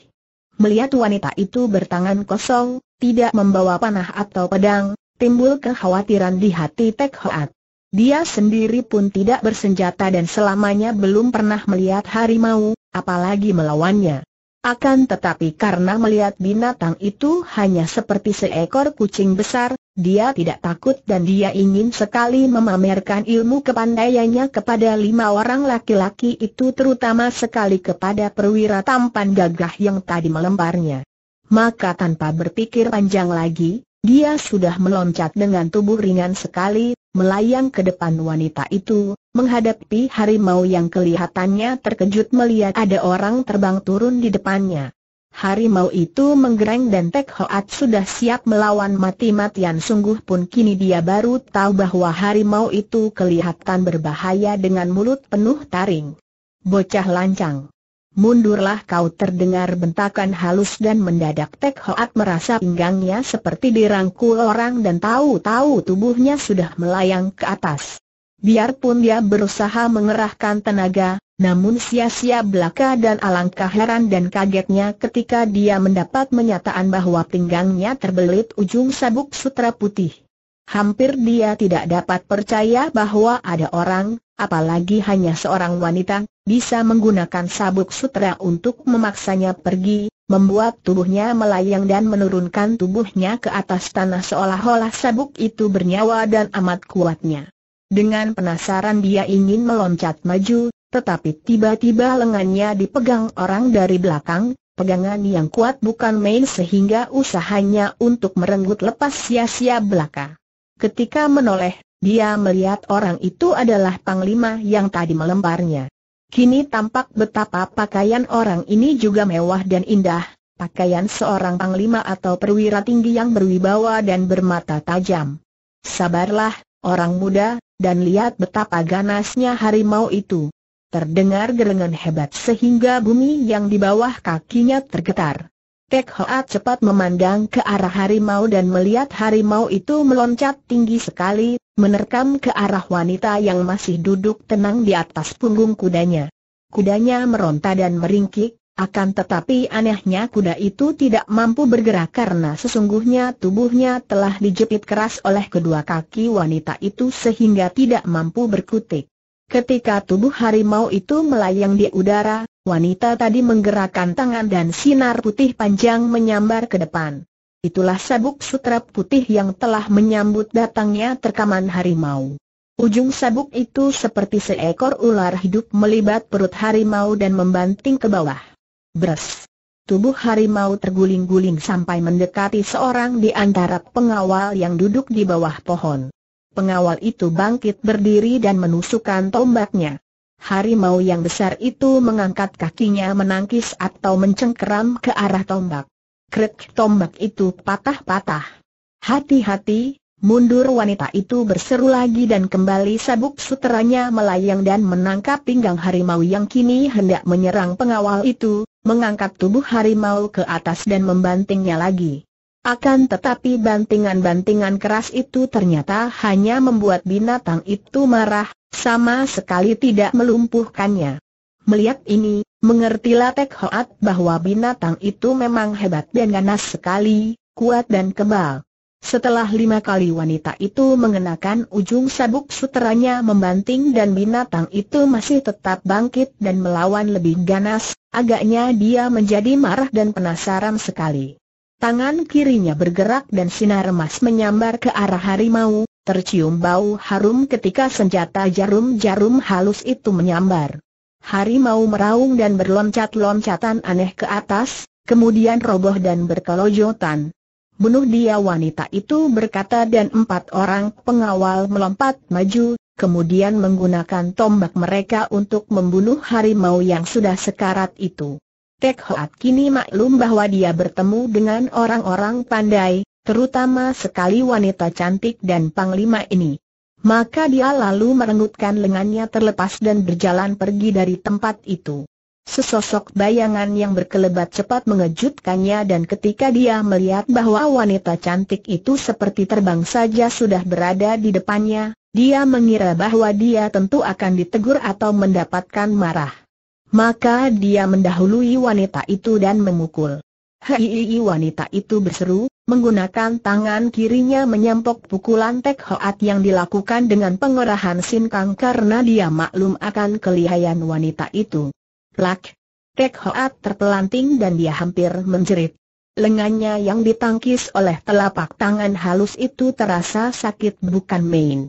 Melihat wanita itu bertangan kosong, tidak membawa panah atau pedang, timbul kekhawatiran di hati Tek Hoat. Dia sendiri pun tidak bersenjata dan selamanya belum pernah melihat harimau, apalagi melawannya. Akan tetapi karena melihat binatang itu hanya seperti seekor kucing besar, dia tidak takut dan dia ingin sekali memamerkan ilmu kepandaiannya kepada lima orang laki-laki itu terutama sekali kepada perwira tampan gagah yang tadi melemparnya. Maka tanpa berpikir panjang lagi, dia sudah meloncat dengan tubuh ringan sekali, melayang ke depan wanita itu, menghadapi harimau yang kelihatannya terkejut melihat ada orang terbang turun di depannya. Harimau itu menggereng dan Tek Hoat sudah siap melawan mati-matian sungguh pun kini dia baru tahu bahwa harimau itu kelihatan berbahaya dengan mulut penuh taring. Bocah lancang. Mundurlah kau terdengar bentakan halus dan mendadak Tek Hoat merasa pinggangnya seperti dirangkul orang dan tahu-tahu tubuhnya sudah melayang ke atas. Biarpun dia berusaha mengerahkan tenaga, namun sia-sia belaka dan alangkah heran dan kagetnya ketika dia mendapat menyataan bahwa pinggangnya terbelit ujung sabuk sutra putih. Hampir dia tidak dapat percaya bahwa ada orang, apalagi hanya seorang wanita, bisa menggunakan sabuk sutra untuk memaksanya pergi, membuat tubuhnya melayang dan menurunkan tubuhnya ke atas tanah seolah-olah sabuk itu bernyawa dan amat kuatnya. Dengan penasaran dia ingin meloncat maju, tetapi tiba-tiba lengannya dipegang orang dari belakang, pegangan yang kuat bukan main sehingga usahanya untuk merenggut lepas sia-sia belaka. Ketika menoleh, dia melihat orang itu adalah panglima yang tadi melemparnya. Kini tampak betapa pakaian orang ini juga mewah dan indah, pakaian seorang panglima atau perwira tinggi yang berwibawa dan bermata tajam. Sabarlah, orang muda, dan lihat betapa ganasnya harimau itu. Terdengar gerengan hebat sehingga bumi yang di bawah kakinya tergetar. Tek Hoa cepat memandang ke arah harimau dan melihat harimau itu meloncat tinggi sekali, menerkam ke arah wanita yang masih duduk tenang di atas punggung kudanya. Kudanya meronta dan meringkik, akan tetapi anehnya kuda itu tidak mampu bergerak karena sesungguhnya tubuhnya telah dijepit keras oleh kedua kaki wanita itu sehingga tidak mampu berkutik. Ketika tubuh harimau itu melayang di udara, wanita tadi menggerakkan tangan dan sinar putih panjang menyambar ke depan. Itulah sabuk sutra putih yang telah menyambut datangnya terkaman harimau. Ujung sabuk itu seperti seekor ular hidup melibat perut harimau dan membanting ke bawah. Bres! Tubuh harimau terguling-guling sampai mendekati seorang di antara pengawal yang duduk di bawah pohon pengawal itu bangkit berdiri dan menusukkan tombaknya. Harimau yang besar itu mengangkat kakinya menangkis atau mencengkeram ke arah tombak. Krek tombak itu patah-patah. Hati-hati, mundur wanita itu berseru lagi dan kembali sabuk suteranya melayang dan menangkap pinggang harimau yang kini hendak menyerang pengawal itu, mengangkat tubuh harimau ke atas dan membantingnya lagi. Akan tetapi bantingan-bantingan keras itu ternyata hanya membuat binatang itu marah, sama sekali tidak melumpuhkannya. Melihat ini, mengertilah Tek Hoat bahwa binatang itu memang hebat dan ganas sekali, kuat dan kebal. Setelah lima kali wanita itu mengenakan ujung sabuk suteranya membanting dan binatang itu masih tetap bangkit dan melawan lebih ganas, agaknya dia menjadi marah dan penasaran sekali. Tangan kirinya bergerak dan sinar emas menyambar ke arah harimau, tercium bau harum ketika senjata jarum-jarum halus itu menyambar. Harimau meraung dan berloncat-loncatan aneh ke atas, kemudian roboh dan berkelojotan. Bunuh dia wanita itu berkata dan empat orang pengawal melompat maju, kemudian menggunakan tombak mereka untuk membunuh harimau yang sudah sekarat itu. Tek Hoat kini maklum bahwa dia bertemu dengan orang-orang pandai, terutama sekali wanita cantik dan panglima ini. Maka dia lalu merenggutkan lengannya terlepas dan berjalan pergi dari tempat itu. Sesosok bayangan yang berkelebat cepat mengejutkannya dan ketika dia melihat bahwa wanita cantik itu seperti terbang saja sudah berada di depannya, dia mengira bahwa dia tentu akan ditegur atau mendapatkan marah. Maka dia mendahului wanita itu dan memukul. Hei wanita itu berseru, menggunakan tangan kirinya menyempok pukulan Tek Hoat yang dilakukan dengan pengerahan Sin Kang karena dia maklum akan kelihayan wanita itu. Plak! Tek Hoat terpelanting dan dia hampir menjerit. Lengannya yang ditangkis oleh telapak tangan halus itu terasa sakit bukan main.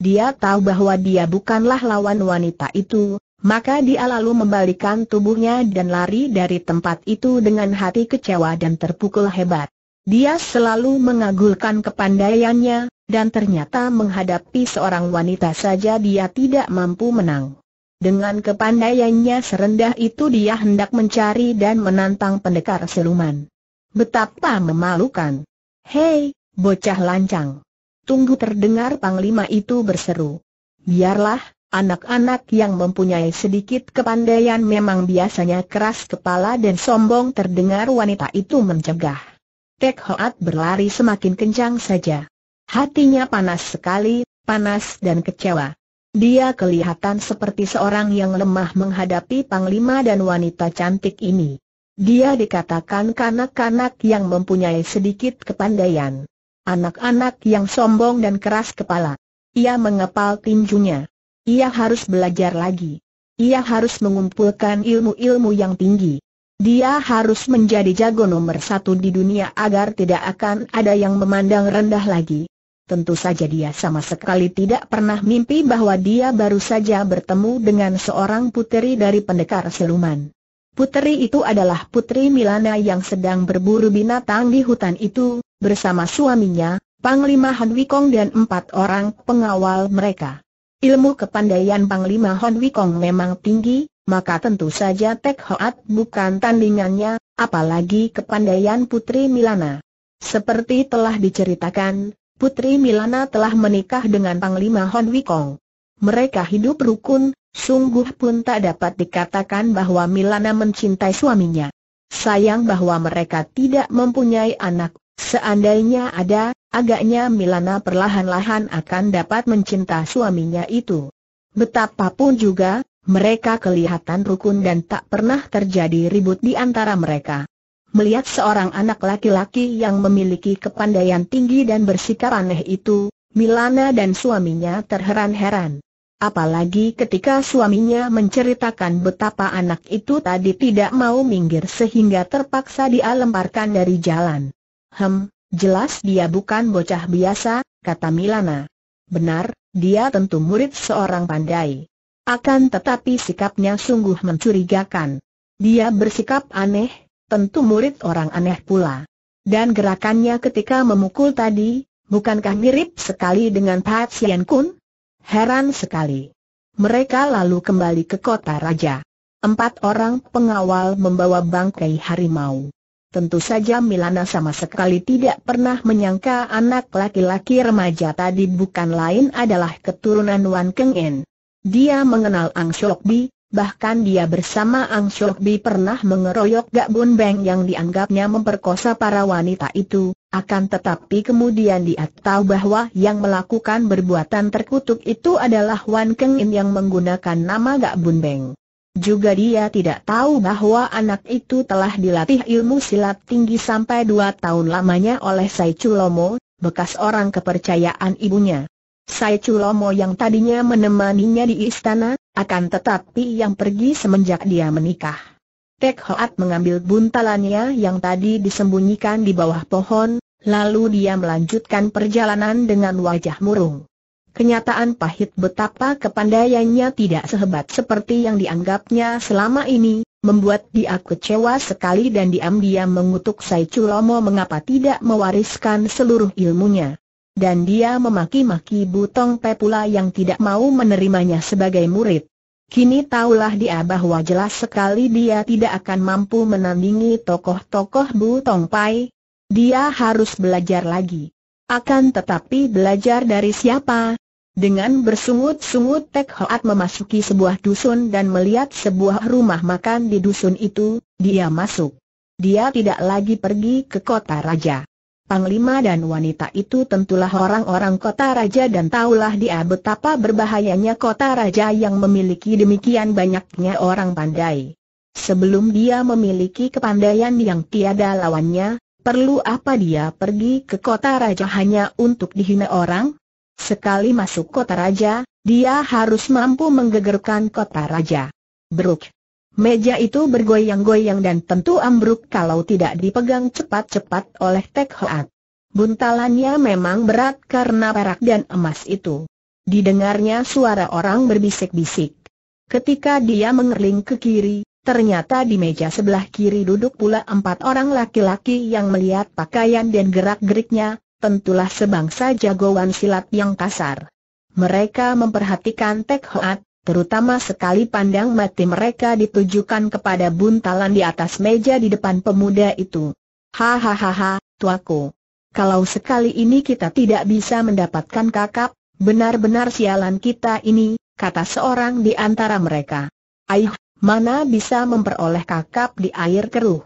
Dia tahu bahwa dia bukanlah lawan wanita itu, maka dia lalu membalikan tubuhnya dan lari dari tempat itu dengan hati kecewa dan terpukul hebat. Dia selalu mengagulkan kepandaiannya, dan ternyata menghadapi seorang wanita saja dia tidak mampu menang. Dengan kepandaiannya serendah itu dia hendak mencari dan menantang pendekar siluman. Betapa memalukan. Hei, bocah lancang. Tunggu terdengar panglima itu berseru. Biarlah, Anak-anak yang mempunyai sedikit kepandaian memang biasanya keras kepala dan sombong terdengar wanita itu mencegah. Tek Hoat berlari semakin kencang saja. Hatinya panas sekali, panas dan kecewa. Dia kelihatan seperti seorang yang lemah menghadapi panglima dan wanita cantik ini. Dia dikatakan kanak-kanak yang mempunyai sedikit kepandaian. Anak-anak yang sombong dan keras kepala. Ia mengepal tinjunya. Ia harus belajar lagi. Ia harus mengumpulkan ilmu-ilmu yang tinggi. Dia harus menjadi jago nomor satu di dunia agar tidak akan ada yang memandang rendah lagi. Tentu saja dia sama sekali tidak pernah mimpi bahwa dia baru saja bertemu dengan seorang puteri dari pendekar siluman. Puteri itu adalah putri Milana yang sedang berburu binatang di hutan itu, bersama suaminya, Panglima Hanwikong dan empat orang pengawal mereka. Ilmu kepandaian Panglima Hon Wikong memang tinggi, maka tentu saja Tek Hoat bukan tandingannya, apalagi kepandaian Putri Milana. Seperti telah diceritakan, Putri Milana telah menikah dengan Panglima Hon Wikong. Mereka hidup rukun, sungguh pun tak dapat dikatakan bahwa Milana mencintai suaminya. Sayang bahwa mereka tidak mempunyai anak, seandainya ada, Agaknya Milana perlahan-lahan akan dapat mencinta suaminya itu. Betapapun juga, mereka kelihatan rukun dan tak pernah terjadi ribut di antara mereka. Melihat seorang anak laki-laki yang memiliki kepandaian tinggi dan bersikap aneh itu, Milana dan suaminya terheran-heran. Apalagi ketika suaminya menceritakan betapa anak itu tadi tidak mau minggir sehingga terpaksa dia lemparkan dari jalan. Hem, Jelas dia bukan bocah biasa, kata Milana. Benar, dia tentu murid seorang pandai. Akan tetapi sikapnya sungguh mencurigakan. Dia bersikap aneh, tentu murid orang aneh pula. Dan gerakannya ketika memukul tadi, bukankah mirip sekali dengan Pat Sien Kun? Heran sekali. Mereka lalu kembali ke kota raja. Empat orang pengawal membawa bangkai harimau. Tentu saja Milana sama sekali tidak pernah menyangka anak laki-laki remaja tadi bukan lain adalah keturunan Wan Keng Dia mengenal Ang Shok Bi, bahkan dia bersama Ang Shok Bi pernah mengeroyok Gak Bun Beng yang dianggapnya memperkosa para wanita itu, akan tetapi kemudian dia tahu bahwa yang melakukan perbuatan terkutuk itu adalah Wan Keng yang menggunakan nama Gak Bun Beng. Juga dia tidak tahu bahwa anak itu telah dilatih ilmu silat tinggi sampai dua tahun lamanya oleh Sai Chulomo, bekas orang kepercayaan ibunya. Sai Chulomo yang tadinya menemaninya di istana, akan tetapi yang pergi semenjak dia menikah. Tek Hoat mengambil buntalannya yang tadi disembunyikan di bawah pohon, lalu dia melanjutkan perjalanan dengan wajah murung. Kenyataan pahit betapa kepandaiannya tidak sehebat seperti yang dianggapnya selama ini, membuat dia kecewa sekali dan diam-diam mengutuk Sai Culomo mengapa tidak mewariskan seluruh ilmunya. Dan dia memaki-maki Butong Pe pula yang tidak mau menerimanya sebagai murid. Kini taulah dia bahwa jelas sekali dia tidak akan mampu menandingi tokoh-tokoh Butong Pai. Dia harus belajar lagi. Akan tetapi belajar dari siapa? Dengan bersungut-sungut Tek Hoat memasuki sebuah dusun dan melihat sebuah rumah makan di dusun itu, dia masuk. Dia tidak lagi pergi ke kota raja. Panglima dan wanita itu tentulah orang-orang kota raja dan tahulah dia betapa berbahayanya kota raja yang memiliki demikian banyaknya orang pandai. Sebelum dia memiliki kepandaian yang tiada lawannya, Perlu apa dia pergi ke kota raja hanya untuk dihina orang? Sekali masuk kota raja, dia harus mampu menggegerkan kota raja. Beruk. Meja itu bergoyang-goyang dan tentu ambruk kalau tidak dipegang cepat-cepat oleh Tek Hoat. Buntalannya memang berat karena perak dan emas itu. Didengarnya suara orang berbisik-bisik. Ketika dia mengerling ke kiri, Ternyata di meja sebelah kiri duduk pula empat orang laki-laki yang melihat pakaian dan gerak-geriknya, tentulah sebangsa jagoan silat yang kasar. Mereka memperhatikan Tek Hoat, terutama sekali pandang mati mereka ditujukan kepada buntalan di atas meja di depan pemuda itu. Hahaha, tuaku. Kalau sekali ini kita tidak bisa mendapatkan kakap, benar-benar sialan kita ini, kata seorang di antara mereka. Aih, Mana bisa memperoleh kakap di air keruh?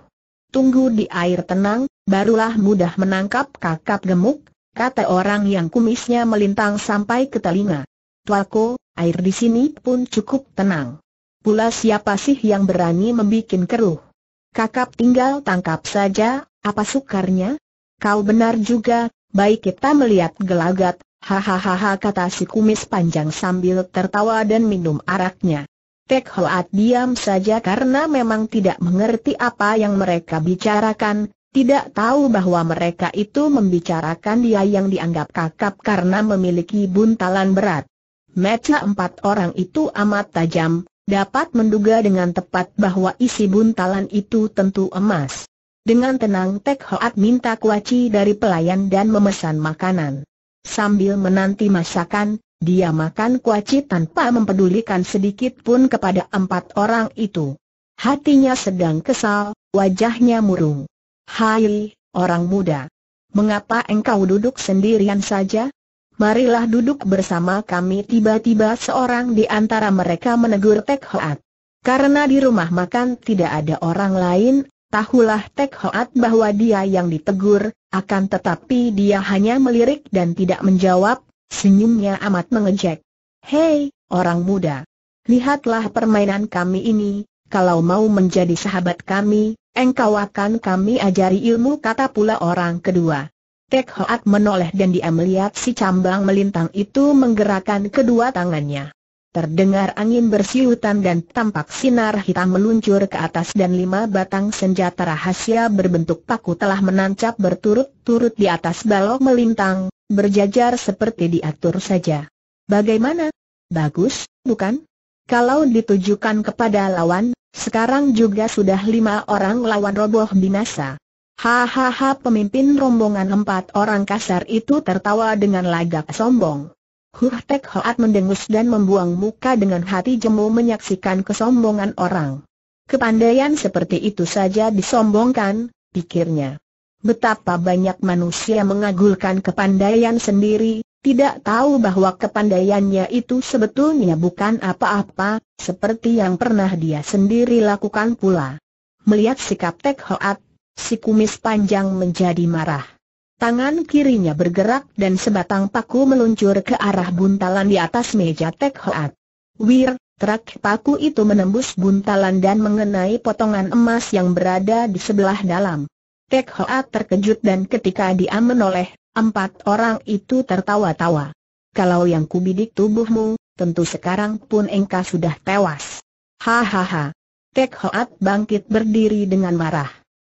Tunggu di air tenang, barulah mudah menangkap kakap gemuk, kata orang yang kumisnya melintang sampai ke telinga. Tuaku, air di sini pun cukup tenang. Pula siapa sih yang berani membuat keruh? Kakap tinggal tangkap saja, apa sukarnya? Kau benar juga, baik kita melihat gelagat, hahaha kata si kumis panjang sambil tertawa dan minum araknya. Tek Hoat diam saja karena memang tidak mengerti apa yang mereka bicarakan, tidak tahu bahwa mereka itu membicarakan dia yang dianggap kakap karena memiliki buntalan berat. Mata empat orang itu amat tajam, dapat menduga dengan tepat bahwa isi buntalan itu tentu emas. Dengan tenang Tek Hoat minta kuaci dari pelayan dan memesan makanan. Sambil menanti masakan, dia makan kuaci tanpa mempedulikan sedikit pun kepada empat orang itu. Hatinya sedang kesal, wajahnya murung. Hai, orang muda. Mengapa engkau duduk sendirian saja? Marilah duduk bersama kami tiba-tiba seorang di antara mereka menegur Tek Hoat. Karena di rumah makan tidak ada orang lain, tahulah Tek Hoat bahwa dia yang ditegur, akan tetapi dia hanya melirik dan tidak menjawab, Senyumnya amat mengejek. Hei, orang muda. Lihatlah permainan kami ini, kalau mau menjadi sahabat kami, engkau akan kami ajari ilmu kata pula orang kedua. Tek Hoat menoleh dan dia melihat si cambang melintang itu menggerakkan kedua tangannya. Terdengar angin bersiutan dan tampak sinar hitam meluncur ke atas dan lima batang senjata rahasia berbentuk paku telah menancap berturut-turut di atas balok melintang, berjajar seperti diatur saja. Bagaimana? Bagus, bukan? Kalau ditujukan kepada lawan, sekarang juga sudah lima orang lawan roboh binasa. Hahaha pemimpin rombongan empat orang kasar itu tertawa dengan lagak sombong. Huh Tek Hoat mendengus dan membuang muka dengan hati jemu menyaksikan kesombongan orang. Kepandaian seperti itu saja disombongkan, pikirnya. Betapa banyak manusia mengagulkan kepandaian sendiri, tidak tahu bahwa kepandaiannya itu sebetulnya bukan apa-apa, seperti yang pernah dia sendiri lakukan pula. Melihat sikap Tek Hoat, si kumis panjang menjadi marah. Tangan kirinya bergerak dan sebatang paku meluncur ke arah buntalan di atas meja Tek Hoat. Wir, Terak paku itu menembus buntalan dan mengenai potongan emas yang berada di sebelah dalam. Tek Hoa terkejut dan ketika dia menoleh, empat orang itu tertawa-tawa. Kalau yang kubidik tubuhmu, tentu sekarang pun engkau sudah tewas. Hahaha. Tek Hoat bangkit berdiri dengan marah.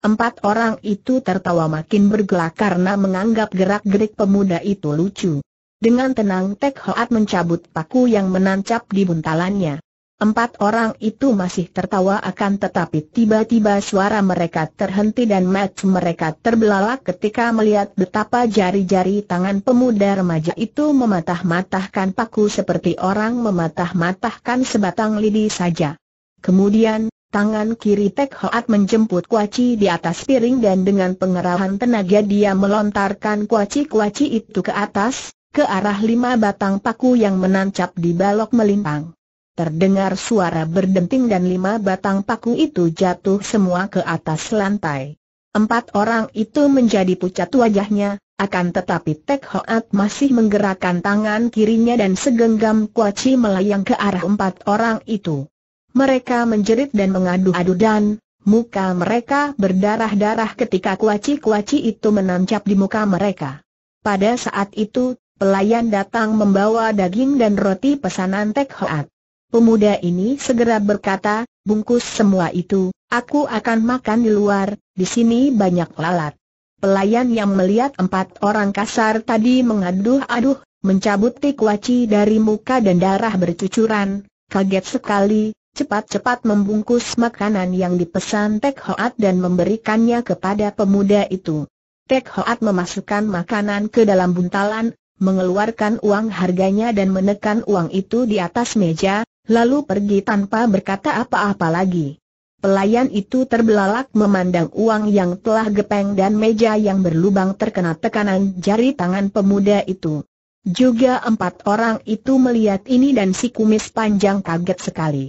Empat orang itu tertawa makin bergelak karena menganggap gerak-gerik pemuda itu lucu. Dengan tenang Tek Hoat mencabut paku yang menancap di buntalannya. Empat orang itu masih tertawa akan tetapi tiba-tiba suara mereka terhenti dan match mereka terbelalak ketika melihat betapa jari-jari tangan pemuda remaja itu mematah-matahkan paku seperti orang mematah-matahkan sebatang lidi saja. Kemudian, tangan kiri Tek Hoat menjemput kuaci di atas piring dan dengan pengerahan tenaga dia melontarkan kuaci-kuaci itu ke atas, ke arah lima batang paku yang menancap di balok melintang. Terdengar suara berdenting dan lima batang paku itu jatuh semua ke atas lantai. Empat orang itu menjadi pucat wajahnya, akan tetapi Tek Hoat masih menggerakkan tangan kirinya dan segenggam kuaci melayang ke arah empat orang itu. Mereka menjerit dan mengadu-adu dan muka mereka berdarah-darah ketika kuaci-kuaci itu menancap di muka mereka. Pada saat itu, pelayan datang membawa daging dan roti pesanan Tek Hoat. Pemuda ini segera berkata, bungkus semua itu, aku akan makan di luar, di sini banyak lalat. Pelayan yang melihat empat orang kasar tadi mengaduh-aduh, mencabut tikwaci dari muka dan darah bercucuran, kaget sekali, cepat-cepat membungkus makanan yang dipesan Tek Hoat dan memberikannya kepada pemuda itu. Tek Hoat memasukkan makanan ke dalam buntalan mengeluarkan uang harganya dan menekan uang itu di atas meja, lalu pergi tanpa berkata apa-apa lagi. Pelayan itu terbelalak memandang uang yang telah gepeng dan meja yang berlubang terkena tekanan jari tangan pemuda itu. Juga empat orang itu melihat ini dan si kumis panjang kaget sekali.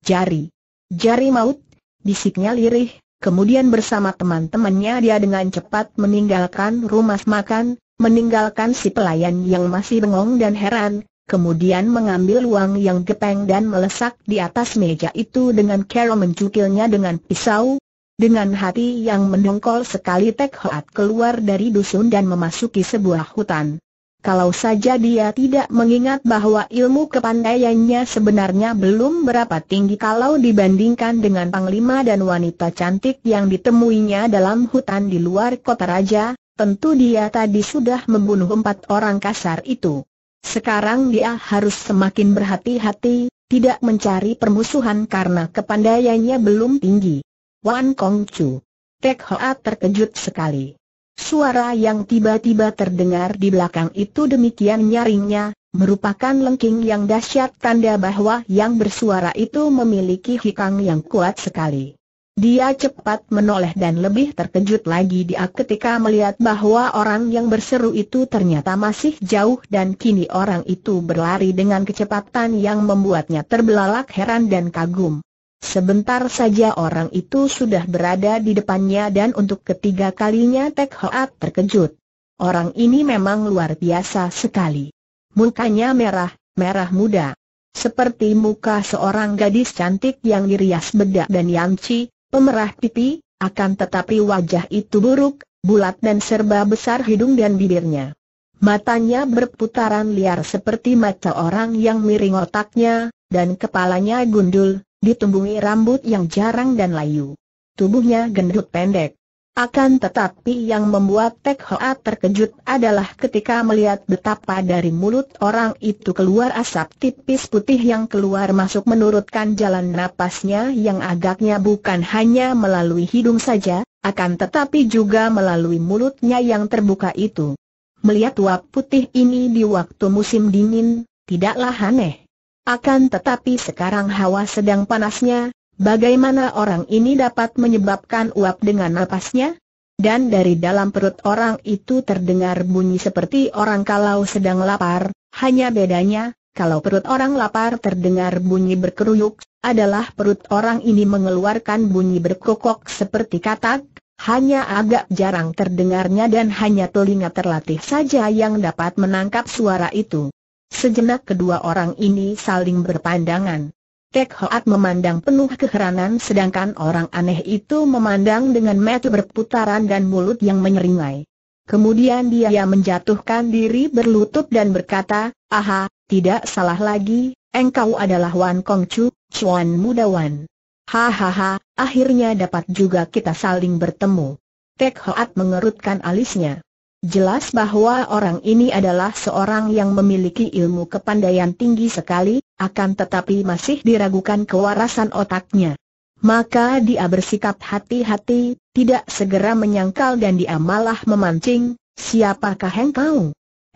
Jari. Jari maut, bisiknya lirih, kemudian bersama teman-temannya dia dengan cepat meninggalkan rumah makan, meninggalkan si pelayan yang masih bengong dan heran, kemudian mengambil uang yang gepeng dan melesak di atas meja itu dengan Carol mencukilnya dengan pisau. Dengan hati yang mendongkol sekali Tek Hoat keluar dari dusun dan memasuki sebuah hutan. Kalau saja dia tidak mengingat bahwa ilmu kepandaiannya sebenarnya belum berapa tinggi kalau dibandingkan dengan panglima dan wanita cantik yang ditemuinya dalam hutan di luar kota raja, tentu dia tadi sudah membunuh empat orang kasar itu. Sekarang dia harus semakin berhati-hati, tidak mencari permusuhan karena kepandaiannya belum tinggi. Wan Kong Chu. Tek Hoa terkejut sekali. Suara yang tiba-tiba terdengar di belakang itu demikian nyaringnya, merupakan lengking yang dahsyat tanda bahwa yang bersuara itu memiliki hikang yang kuat sekali. Dia cepat menoleh dan lebih terkejut lagi dia ketika melihat bahwa orang yang berseru itu ternyata masih jauh dan kini orang itu berlari dengan kecepatan yang membuatnya terbelalak heran dan kagum. Sebentar saja orang itu sudah berada di depannya dan untuk ketiga kalinya Tek Hoat terkejut. Orang ini memang luar biasa sekali. Mukanya merah, merah muda. Seperti muka seorang gadis cantik yang dirias bedak dan yamci, pemerah pipi, akan tetapi wajah itu buruk, bulat dan serba besar hidung dan bibirnya. Matanya berputaran liar seperti mata orang yang miring otaknya, dan kepalanya gundul, ditumbuhi rambut yang jarang dan layu. Tubuhnya gendut pendek. Akan tetapi yang membuat Tek Hoa terkejut adalah ketika melihat betapa dari mulut orang itu keluar asap tipis putih yang keluar masuk menurutkan jalan napasnya yang agaknya bukan hanya melalui hidung saja, akan tetapi juga melalui mulutnya yang terbuka itu. Melihat uap putih ini di waktu musim dingin, tidaklah aneh. Akan tetapi sekarang hawa sedang panasnya, Bagaimana orang ini dapat menyebabkan uap dengan napasnya? Dan dari dalam perut orang itu terdengar bunyi seperti orang kalau sedang lapar, hanya bedanya, kalau perut orang lapar terdengar bunyi berkeruyuk, adalah perut orang ini mengeluarkan bunyi berkokok seperti katak, hanya agak jarang terdengarnya dan hanya telinga terlatih saja yang dapat menangkap suara itu. Sejenak kedua orang ini saling berpandangan. Tek Hoat memandang penuh keheranan sedangkan orang aneh itu memandang dengan mata berputaran dan mulut yang menyeringai. Kemudian dia menjatuhkan diri berlutut dan berkata, Aha, tidak salah lagi, engkau adalah Wan Kong Chu, Chuan Muda Wan. Hahaha, akhirnya dapat juga kita saling bertemu. Tek Hoat mengerutkan alisnya. Jelas bahwa orang ini adalah seorang yang memiliki ilmu kepandaian tinggi sekali, akan tetapi masih diragukan kewarasan otaknya. Maka dia bersikap hati-hati, tidak segera menyangkal dan dia malah memancing, siapakah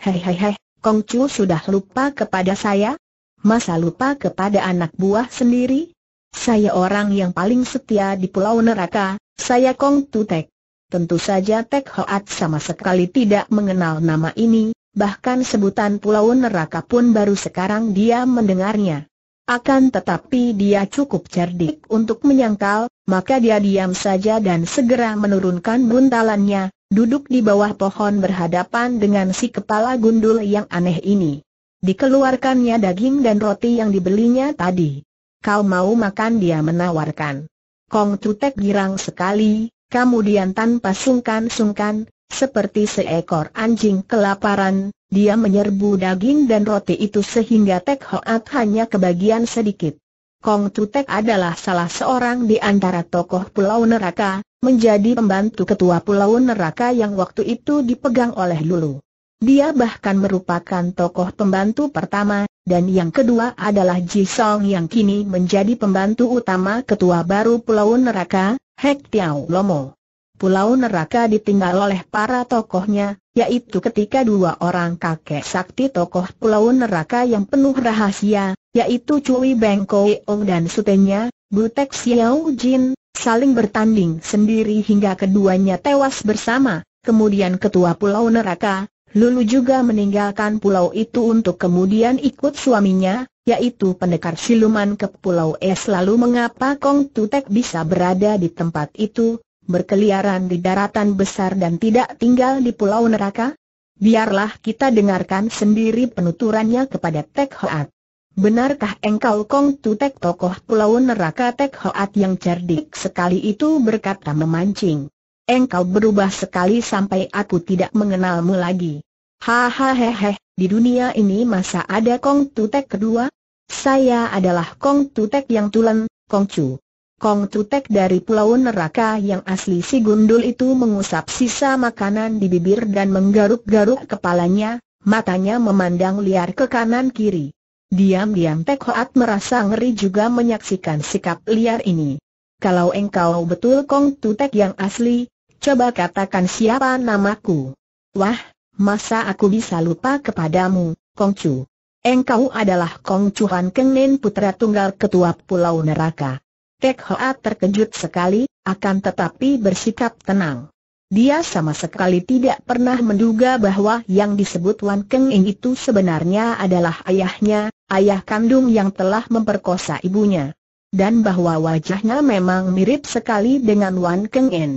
hei hei, Kong Chu sudah lupa kepada saya? Masa lupa kepada anak buah sendiri? Saya orang yang paling setia di pulau neraka, saya Kong Tek. Tentu saja Tek Hoat sama sekali tidak mengenal nama ini, bahkan sebutan pulau neraka pun baru sekarang dia mendengarnya. Akan tetapi dia cukup cerdik untuk menyangkal, maka dia diam saja dan segera menurunkan buntalannya, duduk di bawah pohon berhadapan dengan si kepala gundul yang aneh ini. Dikeluarkannya daging dan roti yang dibelinya tadi. Kau mau makan dia menawarkan. Kong Tutek girang sekali, kemudian tanpa sungkan-sungkan, seperti seekor anjing kelaparan, dia menyerbu daging dan roti itu sehingga Tek Hoat hanya kebagian sedikit. Kong Tutek adalah salah seorang di antara tokoh Pulau Neraka, menjadi pembantu ketua Pulau Neraka yang waktu itu dipegang oleh Lulu. Dia bahkan merupakan tokoh pembantu pertama, dan yang kedua adalah Ji Song yang kini menjadi pembantu utama ketua baru Pulau Neraka, Hek Tiao Lomo. Pulau Neraka ditinggal oleh para tokohnya, yaitu ketika dua orang kakek sakti tokoh Pulau Neraka yang penuh rahasia, yaitu Cui Beng Koeong dan sutenya, Butek Xiao Jin, saling bertanding sendiri hingga keduanya tewas bersama. Kemudian ketua Pulau Neraka, Lulu juga meninggalkan pulau itu untuk kemudian ikut suaminya, yaitu pendekar siluman ke Pulau Es lalu mengapa Kong Tutek bisa berada di tempat itu, berkeliaran di daratan besar dan tidak tinggal di pulau neraka? Biarlah kita dengarkan sendiri penuturannya kepada Tek Hoat. Benarkah engkau Kong Tutek tokoh pulau neraka Tek Hoat yang cerdik sekali itu berkata memancing. Engkau berubah sekali sampai aku tidak mengenalmu lagi. Hahaha, di dunia ini masa ada Kong Tutek kedua? Saya adalah Kong Tutek yang tulen, Kong Chu. Kong Tutek dari Pulau Neraka yang asli si gundul itu mengusap sisa makanan di bibir dan menggaruk-garuk kepalanya, matanya memandang liar ke kanan kiri. Diam-diam Tek Hoat merasa ngeri juga menyaksikan sikap liar ini. Kalau engkau betul Kong Tutek yang asli, coba katakan siapa namaku. Wah, masa aku bisa lupa kepadamu, Kong Chu. Engkau adalah Kong Chuan Kengnen putra tunggal ketua Pulau Neraka. Kek Hoa terkejut sekali, akan tetapi bersikap tenang. Dia sama sekali tidak pernah menduga bahwa yang disebut Wan Keng Ing itu sebenarnya adalah ayahnya, ayah kandung yang telah memperkosa ibunya. Dan bahwa wajahnya memang mirip sekali dengan Wan Keng In.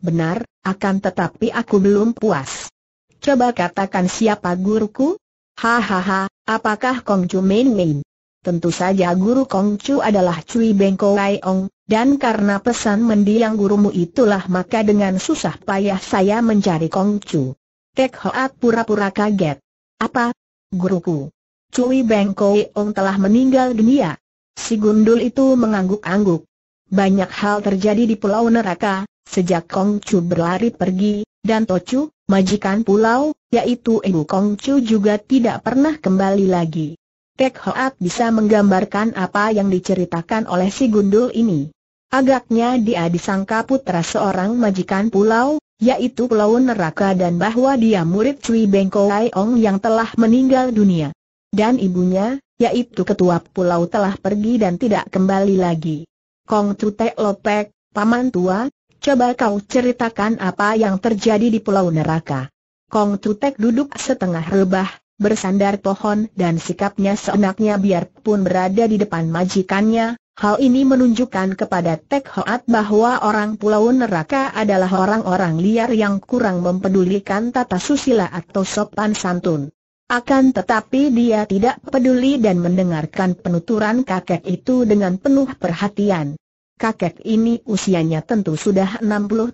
Benar, akan tetapi aku belum puas. Coba katakan siapa guruku? Hahaha, apakah Kong Ju Main Main? Tentu saja guru Kongcu adalah Cui Bengko Ong, dan karena pesan mendiang gurumu itulah maka dengan susah payah saya mencari Kongcu. Tek Hoat pura-pura kaget. Apa? Guruku. Cui Bengko Ong telah meninggal dunia. Si gundul itu mengangguk-angguk. Banyak hal terjadi di pulau neraka, sejak Kongcu berlari pergi, dan Chu, majikan pulau, yaitu ibu Kongcu juga tidak pernah kembali lagi. Kek Hoat bisa menggambarkan apa yang diceritakan oleh si gundul ini. Agaknya dia disangka putra seorang majikan pulau, yaitu Pulau Neraka dan bahwa dia murid Cui Bengko Ong yang telah meninggal dunia. Dan ibunya, yaitu ketua pulau telah pergi dan tidak kembali lagi. Kong Tutek Lopek, paman tua, coba kau ceritakan apa yang terjadi di Pulau Neraka. Kong Tutek duduk setengah rebah, bersandar pohon dan sikapnya seenaknya biarpun berada di depan majikannya, hal ini menunjukkan kepada Tek Hoat bahwa orang pulau neraka adalah orang-orang liar yang kurang mempedulikan tata susila atau sopan santun. Akan tetapi dia tidak peduli dan mendengarkan penuturan kakek itu dengan penuh perhatian. Kakek ini usianya tentu sudah 60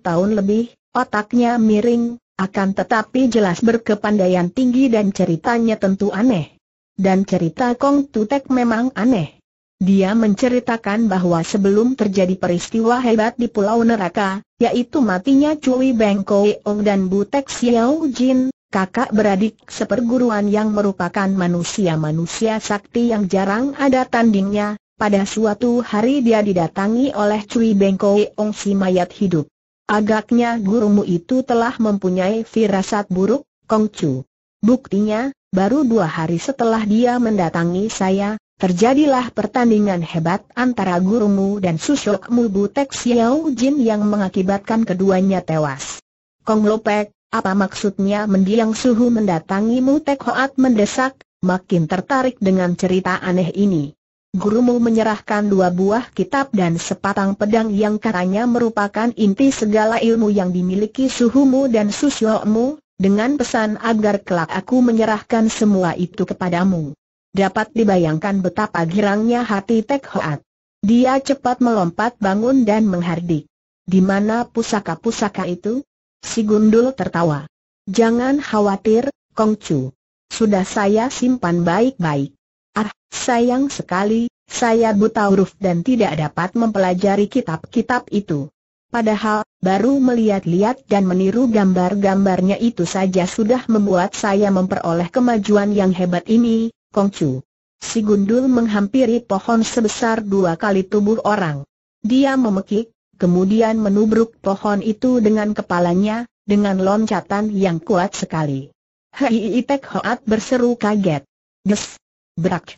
tahun lebih, otaknya miring, akan tetapi jelas berkepandaian tinggi dan ceritanya tentu aneh. Dan cerita Kong Tutek memang aneh. Dia menceritakan bahwa sebelum terjadi peristiwa hebat di Pulau Neraka, yaitu matinya Cui Beng Ong dan Butek Xiao Jin, kakak beradik seperguruan yang merupakan manusia-manusia sakti yang jarang ada tandingnya, pada suatu hari dia didatangi oleh Cui Beng Ong si mayat hidup. Agaknya gurumu itu telah mempunyai firasat buruk, Kong Kongcu. Buktinya, baru dua hari setelah dia mendatangi saya, terjadilah pertandingan hebat antara gurumu dan susuk Mubu Tek Xiao Jin yang mengakibatkan keduanya tewas. Kong Lopek, apa maksudnya mendiang suhu mendatangimu Tek Hoat mendesak, makin tertarik dengan cerita aneh ini gurumu menyerahkan dua buah kitab dan sepatang pedang yang katanya merupakan inti segala ilmu yang dimiliki suhumu dan susiomu, dengan pesan agar kelak aku menyerahkan semua itu kepadamu. Dapat dibayangkan betapa girangnya hati Tek Hoat. Dia cepat melompat bangun dan menghardik. Di mana pusaka-pusaka itu? Si Gundul tertawa. Jangan khawatir, Kongcu. Sudah saya simpan baik-baik. Sayang sekali, saya buta huruf dan tidak dapat mempelajari kitab-kitab itu. Padahal, baru melihat-lihat dan meniru gambar-gambarnya itu saja sudah membuat saya memperoleh kemajuan yang hebat ini, Kongcu. Si gundul menghampiri pohon sebesar dua kali tubuh orang. Dia memekik, kemudian menubruk pohon itu dengan kepalanya, dengan loncatan yang kuat sekali. Hei Itek Hoat berseru kaget. Des! Brak!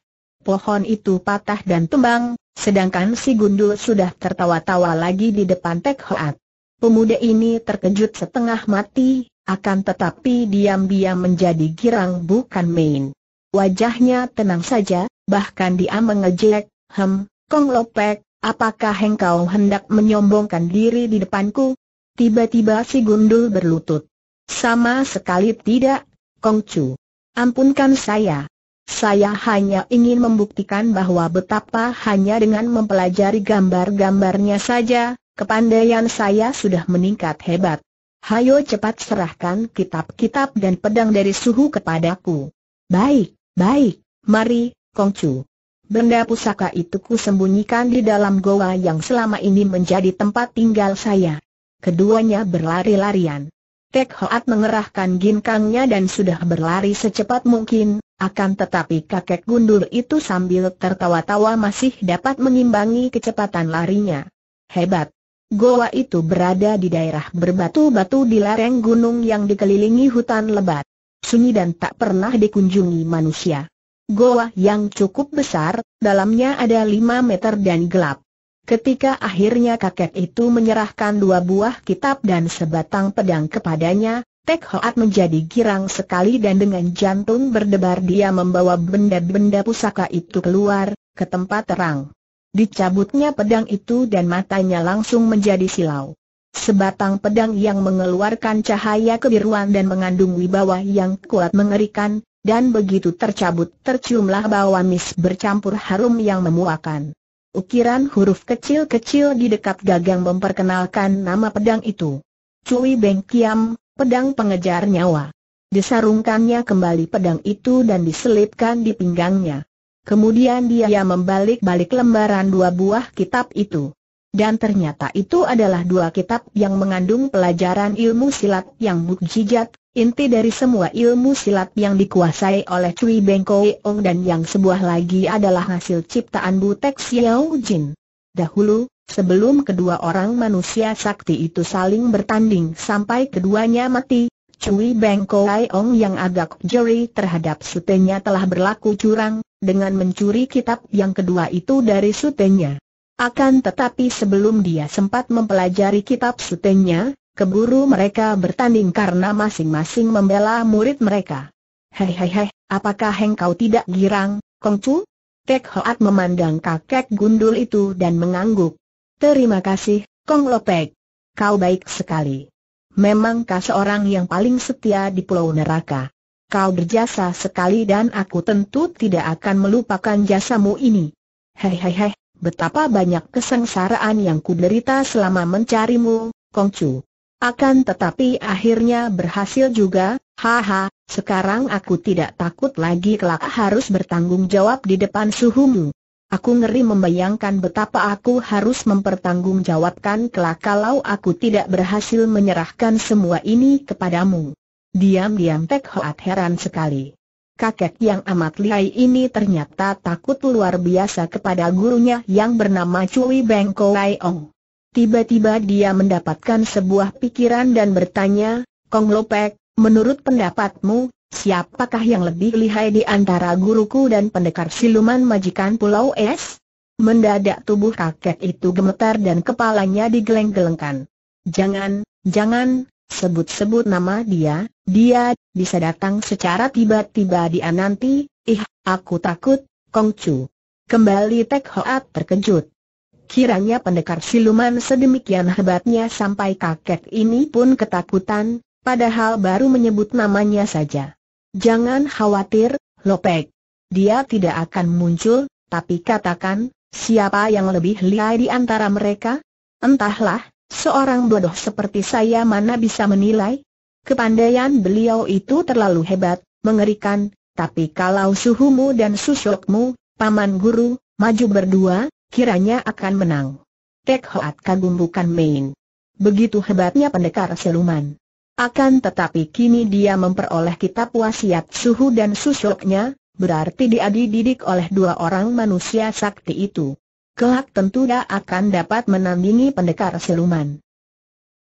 pohon itu patah dan tumbang, sedangkan si gundul sudah tertawa-tawa lagi di depan Tek Hoat. Pemuda ini terkejut setengah mati, akan tetapi diam-diam menjadi girang bukan main. Wajahnya tenang saja, bahkan dia mengejek, hem, Kong Lopek, apakah engkau hendak menyombongkan diri di depanku? Tiba-tiba si gundul berlutut. Sama sekali tidak, Kong Chu, Ampunkan saya. Saya hanya ingin membuktikan bahwa betapa hanya dengan mempelajari gambar-gambarnya saja, kepandaian saya sudah meningkat hebat. Hayo cepat serahkan kitab-kitab dan pedang dari suhu kepadaku. Baik, baik, mari, Kongcu. Benda pusaka itu ku sembunyikan di dalam goa yang selama ini menjadi tempat tinggal saya. Keduanya berlari-larian. Tek Hoat mengerahkan ginkangnya dan sudah berlari secepat mungkin, akan tetapi kakek gundul itu sambil tertawa-tawa masih dapat mengimbangi kecepatan larinya. Hebat! Goa itu berada di daerah berbatu-batu di lereng gunung yang dikelilingi hutan lebat. Sunyi dan tak pernah dikunjungi manusia. Goa yang cukup besar, dalamnya ada lima meter dan gelap. Ketika akhirnya kakek itu menyerahkan dua buah kitab dan sebatang pedang kepadanya, Tek Hoat menjadi girang sekali dan dengan jantung berdebar dia membawa benda-benda pusaka itu keluar, ke tempat terang. Dicabutnya pedang itu dan matanya langsung menjadi silau. Sebatang pedang yang mengeluarkan cahaya kebiruan dan mengandung wibawa yang kuat mengerikan, dan begitu tercabut terciumlah bau amis bercampur harum yang memuakan. Ukiran huruf kecil-kecil di dekat gagang memperkenalkan nama pedang itu. Cui Beng Kiam, pedang pengejar nyawa. Disarungkannya kembali pedang itu dan diselipkan di pinggangnya. Kemudian dia membalik-balik lembaran dua buah kitab itu. Dan ternyata itu adalah dua kitab yang mengandung pelajaran ilmu silat yang mukjizat, inti dari semua ilmu silat yang dikuasai oleh Cui Beng Ong dan yang sebuah lagi adalah hasil ciptaan Butek Xiao Jin. Dahulu, Sebelum kedua orang manusia sakti itu saling bertanding sampai keduanya mati, Cui Beng Koai Ong yang agak jeri terhadap sutenya telah berlaku curang, dengan mencuri kitab yang kedua itu dari sutenya. Akan tetapi sebelum dia sempat mempelajari kitab sutenya, keburu mereka bertanding karena masing-masing membela murid mereka. Hei hei hei, apakah engkau tidak girang, Kong Cu? Tek Hoat memandang kakek gundul itu dan mengangguk. Terima kasih, Kong Lopek. Kau baik sekali. Memang kau seorang yang paling setia di Pulau Neraka. Kau berjasa sekali dan aku tentu tidak akan melupakan jasamu ini. Hehehe, betapa banyak kesengsaraan yang kuderita selama mencarimu, Kong Chu. Akan tetapi akhirnya berhasil juga, haha, sekarang aku tidak takut lagi kelak harus bertanggung jawab di depan suhumu. Aku ngeri membayangkan betapa aku harus mempertanggungjawabkan kelak kalau aku tidak berhasil menyerahkan semua ini kepadamu. Diam-diam Tek Hoat heran sekali. Kakek yang amat lihai ini ternyata takut luar biasa kepada gurunya yang bernama Cui Beng Lai Ong. Tiba-tiba dia mendapatkan sebuah pikiran dan bertanya, Kong Lopek, menurut pendapatmu, Siapakah yang lebih lihai di antara guruku dan pendekar siluman majikan Pulau Es? Mendadak tubuh kakek itu gemetar dan kepalanya digeleng-gelengkan. Jangan, jangan, sebut-sebut nama dia, dia, bisa datang secara tiba-tiba di nanti, ih, aku takut, Kongcu. Kembali Tek Hoat terkejut. Kiranya pendekar siluman sedemikian hebatnya sampai kakek ini pun ketakutan, padahal baru menyebut namanya saja. Jangan khawatir, Lopek. Dia tidak akan muncul, tapi katakan, siapa yang lebih lihai di antara mereka? Entahlah, seorang bodoh seperti saya mana bisa menilai? Kepandaian beliau itu terlalu hebat, mengerikan, tapi kalau suhumu dan susukmu, paman guru, maju berdua, kiranya akan menang. Tek Hoat kagum bukan main. Begitu hebatnya pendekar seluman. Akan tetapi kini dia memperoleh kitab wasiat suhu dan susuknya, berarti dia dididik oleh dua orang manusia sakti itu. Kelak tentu dia akan dapat menandingi pendekar siluman.